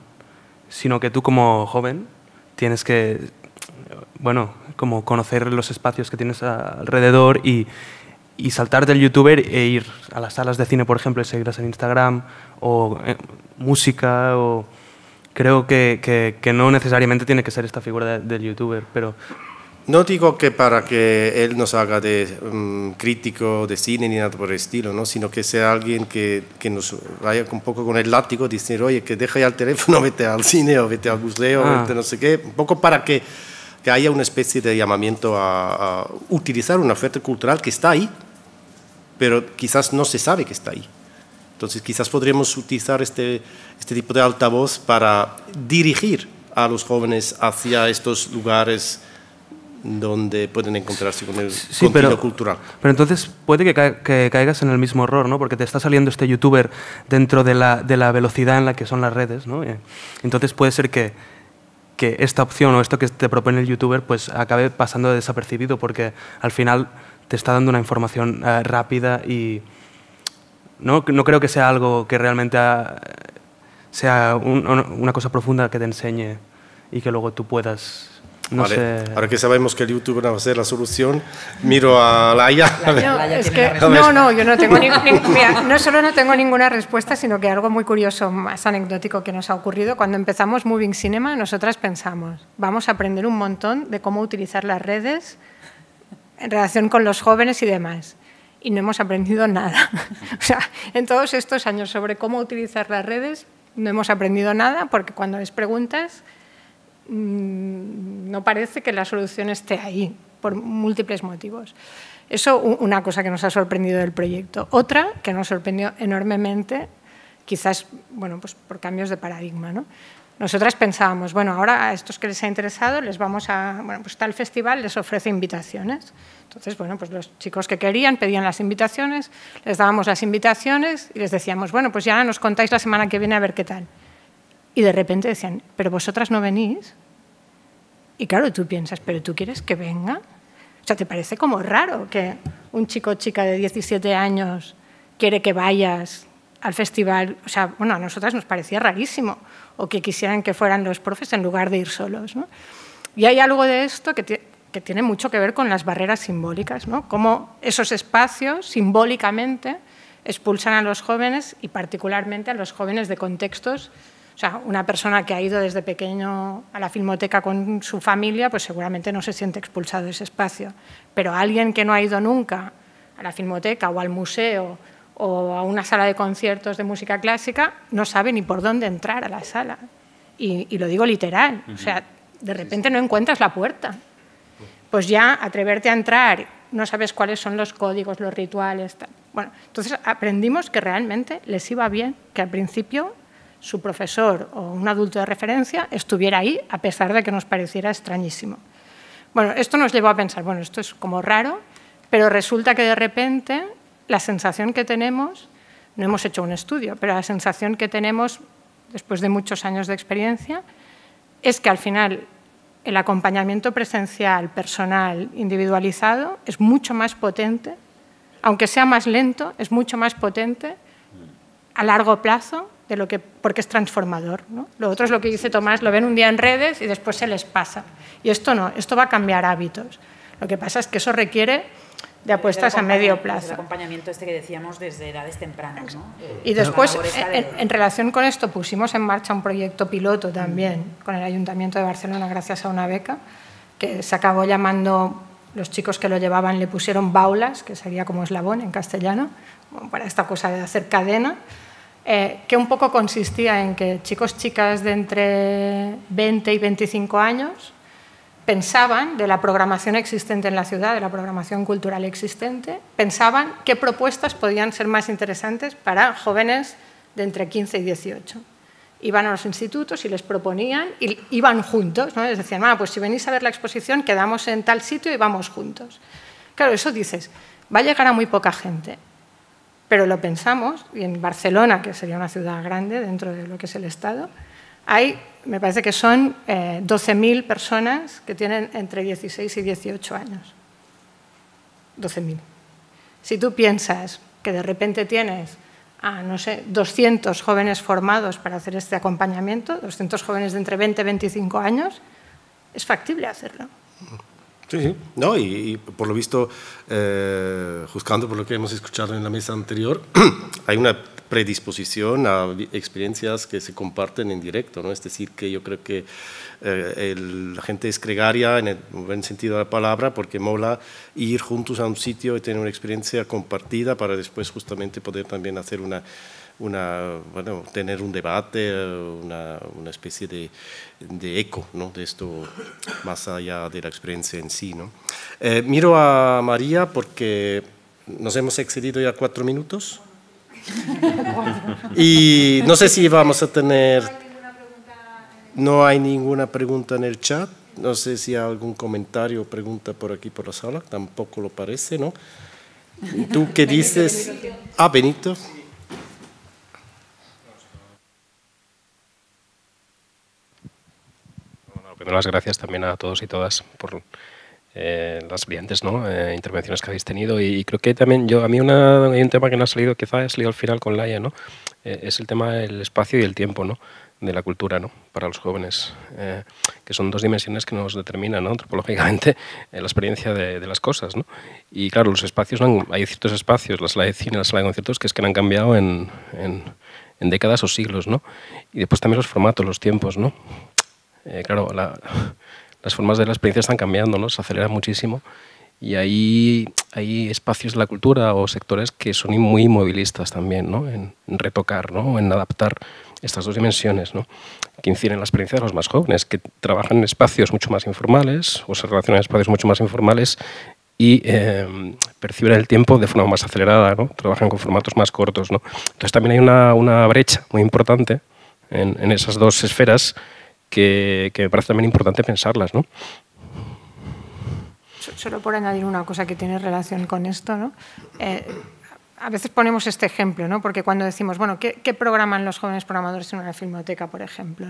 sino que tú como joven tienes que, bueno, como conocer los espacios que tienes alrededor y, y saltar del youtuber e ir a las salas de cine, por ejemplo, y seguirlas en Instagram o eh, música o... Creo que, que, no necesariamente tiene que ser esta figura del youtuber, pero... No digo que para que él nos haga de mm, crítico de cine ni nada por el estilo, ¿no? sino que sea alguien que, que nos vaya un poco con el látigo, decir, oye, que deja ya el teléfono, vete al cine o vete al museo, ah. vete no sé qué, un poco para que, que haya una especie de llamamiento a, a utilizar una oferta cultural que está ahí, pero quizás no se sabe que está ahí. Entonces quizás podríamos utilizar este, este tipo de altavoz para dirigir a los jóvenes hacia estos lugares donde pueden encontrarse con el sí, contenido pero, cultural. Pero entonces puede que, caigas en el mismo error, ¿no? Porque te está saliendo este youtuber dentro de la, velocidad en la que son las redes, ¿no? Eh, entonces puede ser que, esta opción o esto que te propone el youtuber pues acabe pasando desapercibido porque al final te está dando una información eh, rápida y no, creo que sea algo que realmente ah, sea una cosa profunda que te enseñe y que luego tú puedas... No Ahora que sabemos que el YouTube no va a ser la solución, miro a Laia. no, no, yo no tengo no solo no tengo ninguna respuesta, sino que algo muy curioso, más anecdótico que nos ha ocurrido. Cuando empezamos Moving Cinema, nosotras pensamos, vamos a aprender un montón de cómo utilizar las redes en relación con los jóvenes y demás. Y no hemos aprendido nada. o sea, en todos estos años sobre cómo utilizar las redes, no hemos aprendido nada porque cuando les preguntas, mm, no parece que la solución esté ahí, por múltiples motivos. Eso una cosa que nos ha sorprendido del proyecto. Otra que nos sorprendió enormemente, quizás bueno, pues por cambios de paradigma, ¿no? Nosotras pensábamos, bueno, ahora a estos que les ha interesado les vamos a, bueno, pues tal festival les ofrece invitaciones. Entonces, bueno, pues los chicos que querían pedían las invitaciones, les dábamos las invitaciones y les decíamos, bueno, pues ya nos contáis la semana que viene a ver qué tal. Y de repente decían, pero vosotras no venís. Y claro, tú piensas, pero tú quieres que venga. O sea, ¿te parece como raro que un chico o chica de 17 años quiere que vayas al festival? O sea, bueno, a nosotras nos parecía rarísimo o que quisieran que fueran los profes en lugar de ir solos. Y hay algo de esto que, tiene mucho que ver con las barreras simbólicas, ¿no? cómo esos espacios simbólicamente expulsan a los jóvenes y particularmente a los jóvenes de contextos. O sea, una persona que ha ido desde pequeño a la filmoteca con su familia, pues seguramente no se siente expulsado de ese espacio. Pero alguien que no ha ido nunca a la filmoteca o al museo o a una sala de conciertos de música clásica, no sabe ni por dónde entrar a la sala. Y, lo digo literal, o sea, de repente no encuentras la puerta. Pues ya atreverte a entrar, no sabes cuáles son los códigos, los rituales. Bueno, entonces aprendimos que realmente les iba bien que al principio su profesor o un adulto de referencia estuviera ahí, a pesar de que nos pareciera extrañísimo. Bueno, esto nos llevó a pensar, bueno, esto es como raro, pero resulta que de repente la sensación que tenemos, no hemos hecho un estudio, pero la sensación que tenemos después de muchos años de experiencia es que al final el acompañamiento presencial, personal, individualizado es mucho más potente, aunque sea más lento, es mucho más potente a largo plazo de porque es transformador. Lo otro es lo que dice Tomás, lo ven un día en redes y después se les pasa. Y esto no, esto va a cambiar hábitos. Lo que pasa es que eso requiere de apuestas a medio plazo. El acompañamiento este que decíamos desde edades tempranas. Y después, en, relación con esto, pusimos en marcha un proyecto piloto también con el Ayuntamiento de Barcelona gracias a una beca, que se acabó llamando, los chicos que lo llevaban le pusieron baulas, que sería como eslabón en castellano, para esta cosa de hacer cadena, eh, que un poco consistía en que chicos, chicas de entre 20 y 25 años, pensaban de la programación existente en la ciudad, de la programación cultural existente, pensaban qué propuestas podían ser más interesantes para jóvenes de entre 15 y 18. Iban a los institutos y les proponían, y iban juntos, ¿no? les decían, ah, pues si venís a ver la exposición, quedamos en tal sitio y vamos juntos. Claro, eso dices, va a llegar a muy poca gente, pero lo pensamos, y en Barcelona, que sería una ciudad grande dentro de lo que es el Estado, hay, me parece que son 12.000 eh, personas que tienen entre 16 y 18 años. 12.000. Si tú piensas que de repente tienes a, no sé, 200 jóvenes formados para hacer este acompañamiento, 200 jóvenes de entre 20 y 25 años, es factible hacerlo. Sí, sí. No, y, por lo visto, eh, juzgando por lo que hemos escuchado en la mesa anterior, hay una predisposición a experiencias que se comparten en directo, ¿no? Es decir, que yo creo que eh, la gente es gregaria en el buen sentido de la palabra porque mola ir juntos a un sitio y tener una experiencia compartida para después justamente poder también hacer una una, bueno, tener un debate, una, una especie de, de eco ¿no? de esto más allá de la experiencia en sí. ¿no? Eh, miro a María porque nos hemos excedido ya cuatro minutos. y no sé si vamos a tener... No hay ninguna pregunta en el chat. No sé si hay algún comentario o pregunta por aquí, por la sala. Tampoco lo parece, ¿no? ¿Tú qué dices? Ah, Benito. Bueno, primero las gracias también a todos y todas por eh, las brillantes eh, intervenciones que habéis tenido. Y, creo que también, yo a mí hay un tema que no ha salido, quizá ha salido al final con Laia, ¿no? Eh, es el tema del espacio y el tiempo, ¿no? de la cultura ¿no? para los jóvenes, que son dos dimensiones que nos determinan antropológicamente la experiencia de, las cosas. ¿no? Y claro, los espacios, hay ciertos espacios, la sala de cine, la sala de conciertos, que es que han cambiado en, décadas o siglos. ¿no? Y después también los formatos, los tiempos. ¿no? claro, la, las formas de la experiencia están cambiando, ¿no? se acelera muchísimo y ahí hay espacios de la cultura o sectores que son muy movilistas también ¿no? en, retocar ¿no? en adaptar estas dos dimensiones ¿no? que inciden en la experiencia de los más jóvenes, que trabajan en espacios mucho más informales o se relacionan en espacios mucho más informales y eh, perciben el tiempo de forma más acelerada, ¿no? trabajan con formatos más cortos. ¿no? Entonces también hay una, brecha muy importante en, en esas dos esferas que, me parece también importante pensarlas, Solo por añadir una cosa que tiene relación con esto, ¿no? Eh, a veces ponemos este ejemplo, ¿no? Porque cuando decimos, bueno, ¿qué, programan los jóvenes programadores en una filmoteca, por ejemplo?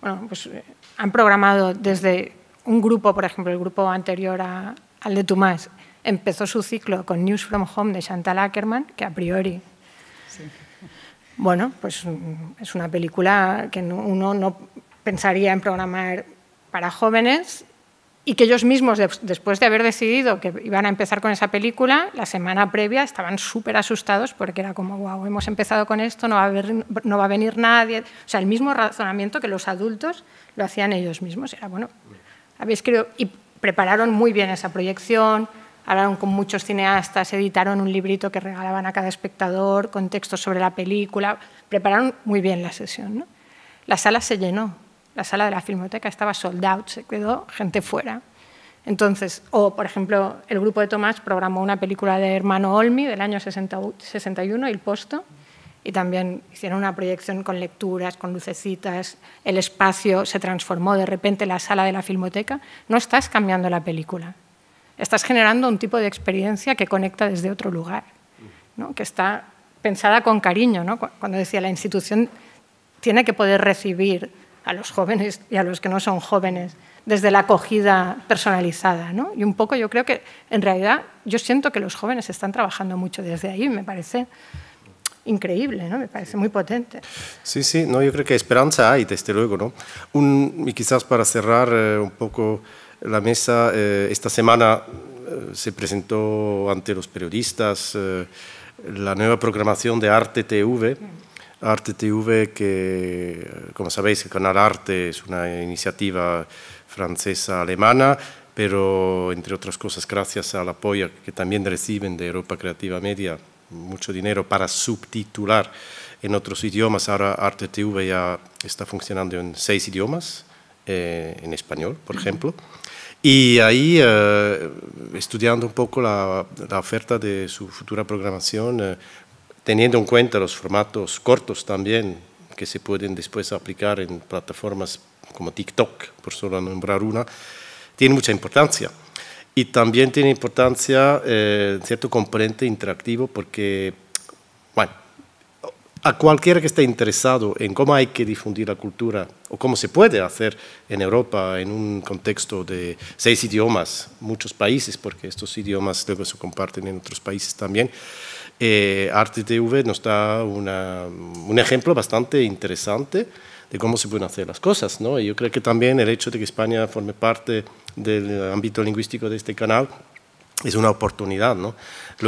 Bueno, pues eh, han programado desde un grupo, por ejemplo, el grupo anterior al de Tomás, empezó su ciclo con News from Home de Chantal Ackerman, que a priori... Bueno, pues es una película que uno no pensaría en programar para jóvenes y que ellos mismos, después de haber decidido que iban a empezar con esa película, la semana previa estaban súper asustados porque era como, wow, hemos empezado con esto, no va, a no va a venir nadie. O sea, el mismo razonamiento que los adultos lo hacían ellos mismos. Era, bueno, habéis querido... Y prepararon muy bien esa proyección, hablaron con muchos cineastas, editaron un librito que regalaban a cada espectador, con textos sobre la película, prepararon muy bien la sesión. ¿no? La sala se llenó la sala de la filmoteca estaba sold out, se quedó gente fuera. Entonces, o por ejemplo, el grupo de Tomás programó una película de Hermano Olmi del año 61, El Posto, y también hicieron una proyección con lecturas, con lucecitas, el espacio se transformó de repente la sala de la filmoteca. No estás cambiando la película, estás generando un tipo de experiencia que conecta desde otro lugar, ¿no? que está pensada con cariño. ¿no? Cuando decía la institución tiene que poder recibir a los jóvenes y a los que no son jóvenes, desde la acogida personalizada. ¿no? Y un poco yo creo que, en realidad, yo siento que los jóvenes están trabajando mucho desde ahí, me parece increíble, ¿no? me parece muy potente. Sí, sí, no, yo creo que esperanza hay, desde luego. ¿no? Un, y quizás para cerrar eh, un poco la mesa, eh, esta semana eh, se presentó ante los periodistas la nueva programación de Arte TV. Mm. Arte TV, que como sabéis, el canal Arte es una iniciativa francesa-alemana, pero entre otras cosas gracias al apoyo que también reciben de Europa Creativa Media, mucho dinero para subtitular en otros idiomas. Ahora Arte TV ya está funcionando en seis idiomas, eh, en español, por ejemplo. Y ahí, eh, estudiando un poco la, oferta de su futura programación, eh, teniendo en cuenta los formatos cortos también que se pueden después aplicar en plataformas como TikTok, por solo nombrar una, tiene mucha importancia. Y también tiene importancia eh, cierto componente interactivo porque, bueno, a cualquiera que esté interesado en cómo hay que difundir la cultura o cómo se puede hacer en Europa en un contexto de seis idiomas, muchos países, porque estos idiomas luego se comparten en otros países también, eh, tv nos da un ejemplo bastante interesante de cómo se pueden hacer las cosas. ¿no? Y yo creo que también el hecho de que España forme parte del ámbito lingüístico de este canal es una oportunidad. ¿no?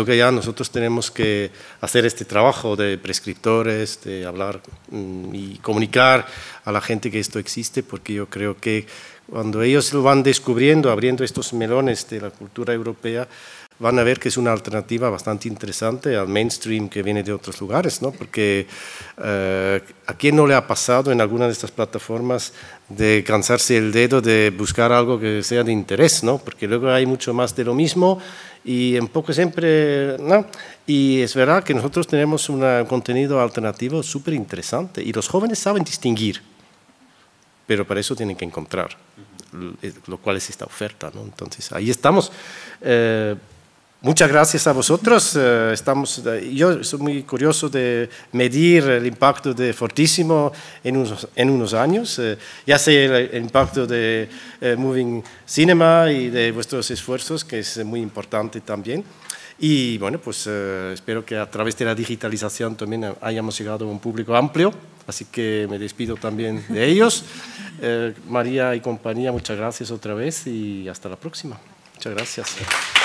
que ya nosotros tenemos que hacer este trabajo de prescriptores, de hablar mm, y comunicar a la gente que esto existe, porque yo creo que cuando ellos lo van descubriendo, abriendo estos melones de la cultura europea, van a ver que es una alternativa bastante interesante al mainstream que viene de otros lugares, ¿no? Porque eh, ¿a quién no le ha pasado en alguna de estas plataformas de cansarse el dedo de buscar algo que sea de interés, ¿no? Porque luego hay mucho más de lo mismo y en poco siempre, ¿no? Y es verdad que nosotros tenemos un contenido alternativo súper interesante y los jóvenes saben distinguir, pero para eso tienen que encontrar eh, lo cual es esta oferta. ¿no? Entonces, ahí estamos. Eh, Muchas gracias a vosotros. Eh, estamos, eh, yo soy muy curioso de medir el impacto de Fortísimo en en unos años, eh, ya sé el, impacto de Moving Cinema y de vuestros esfuerzos, que es muy importante también. Y bueno, pues espero que a través de la digitalización también hayamos llegado a un público amplio, así que me despido también de ellos. María y compañía, muchas gracias otra vez y hasta la próxima. Muchas gracias.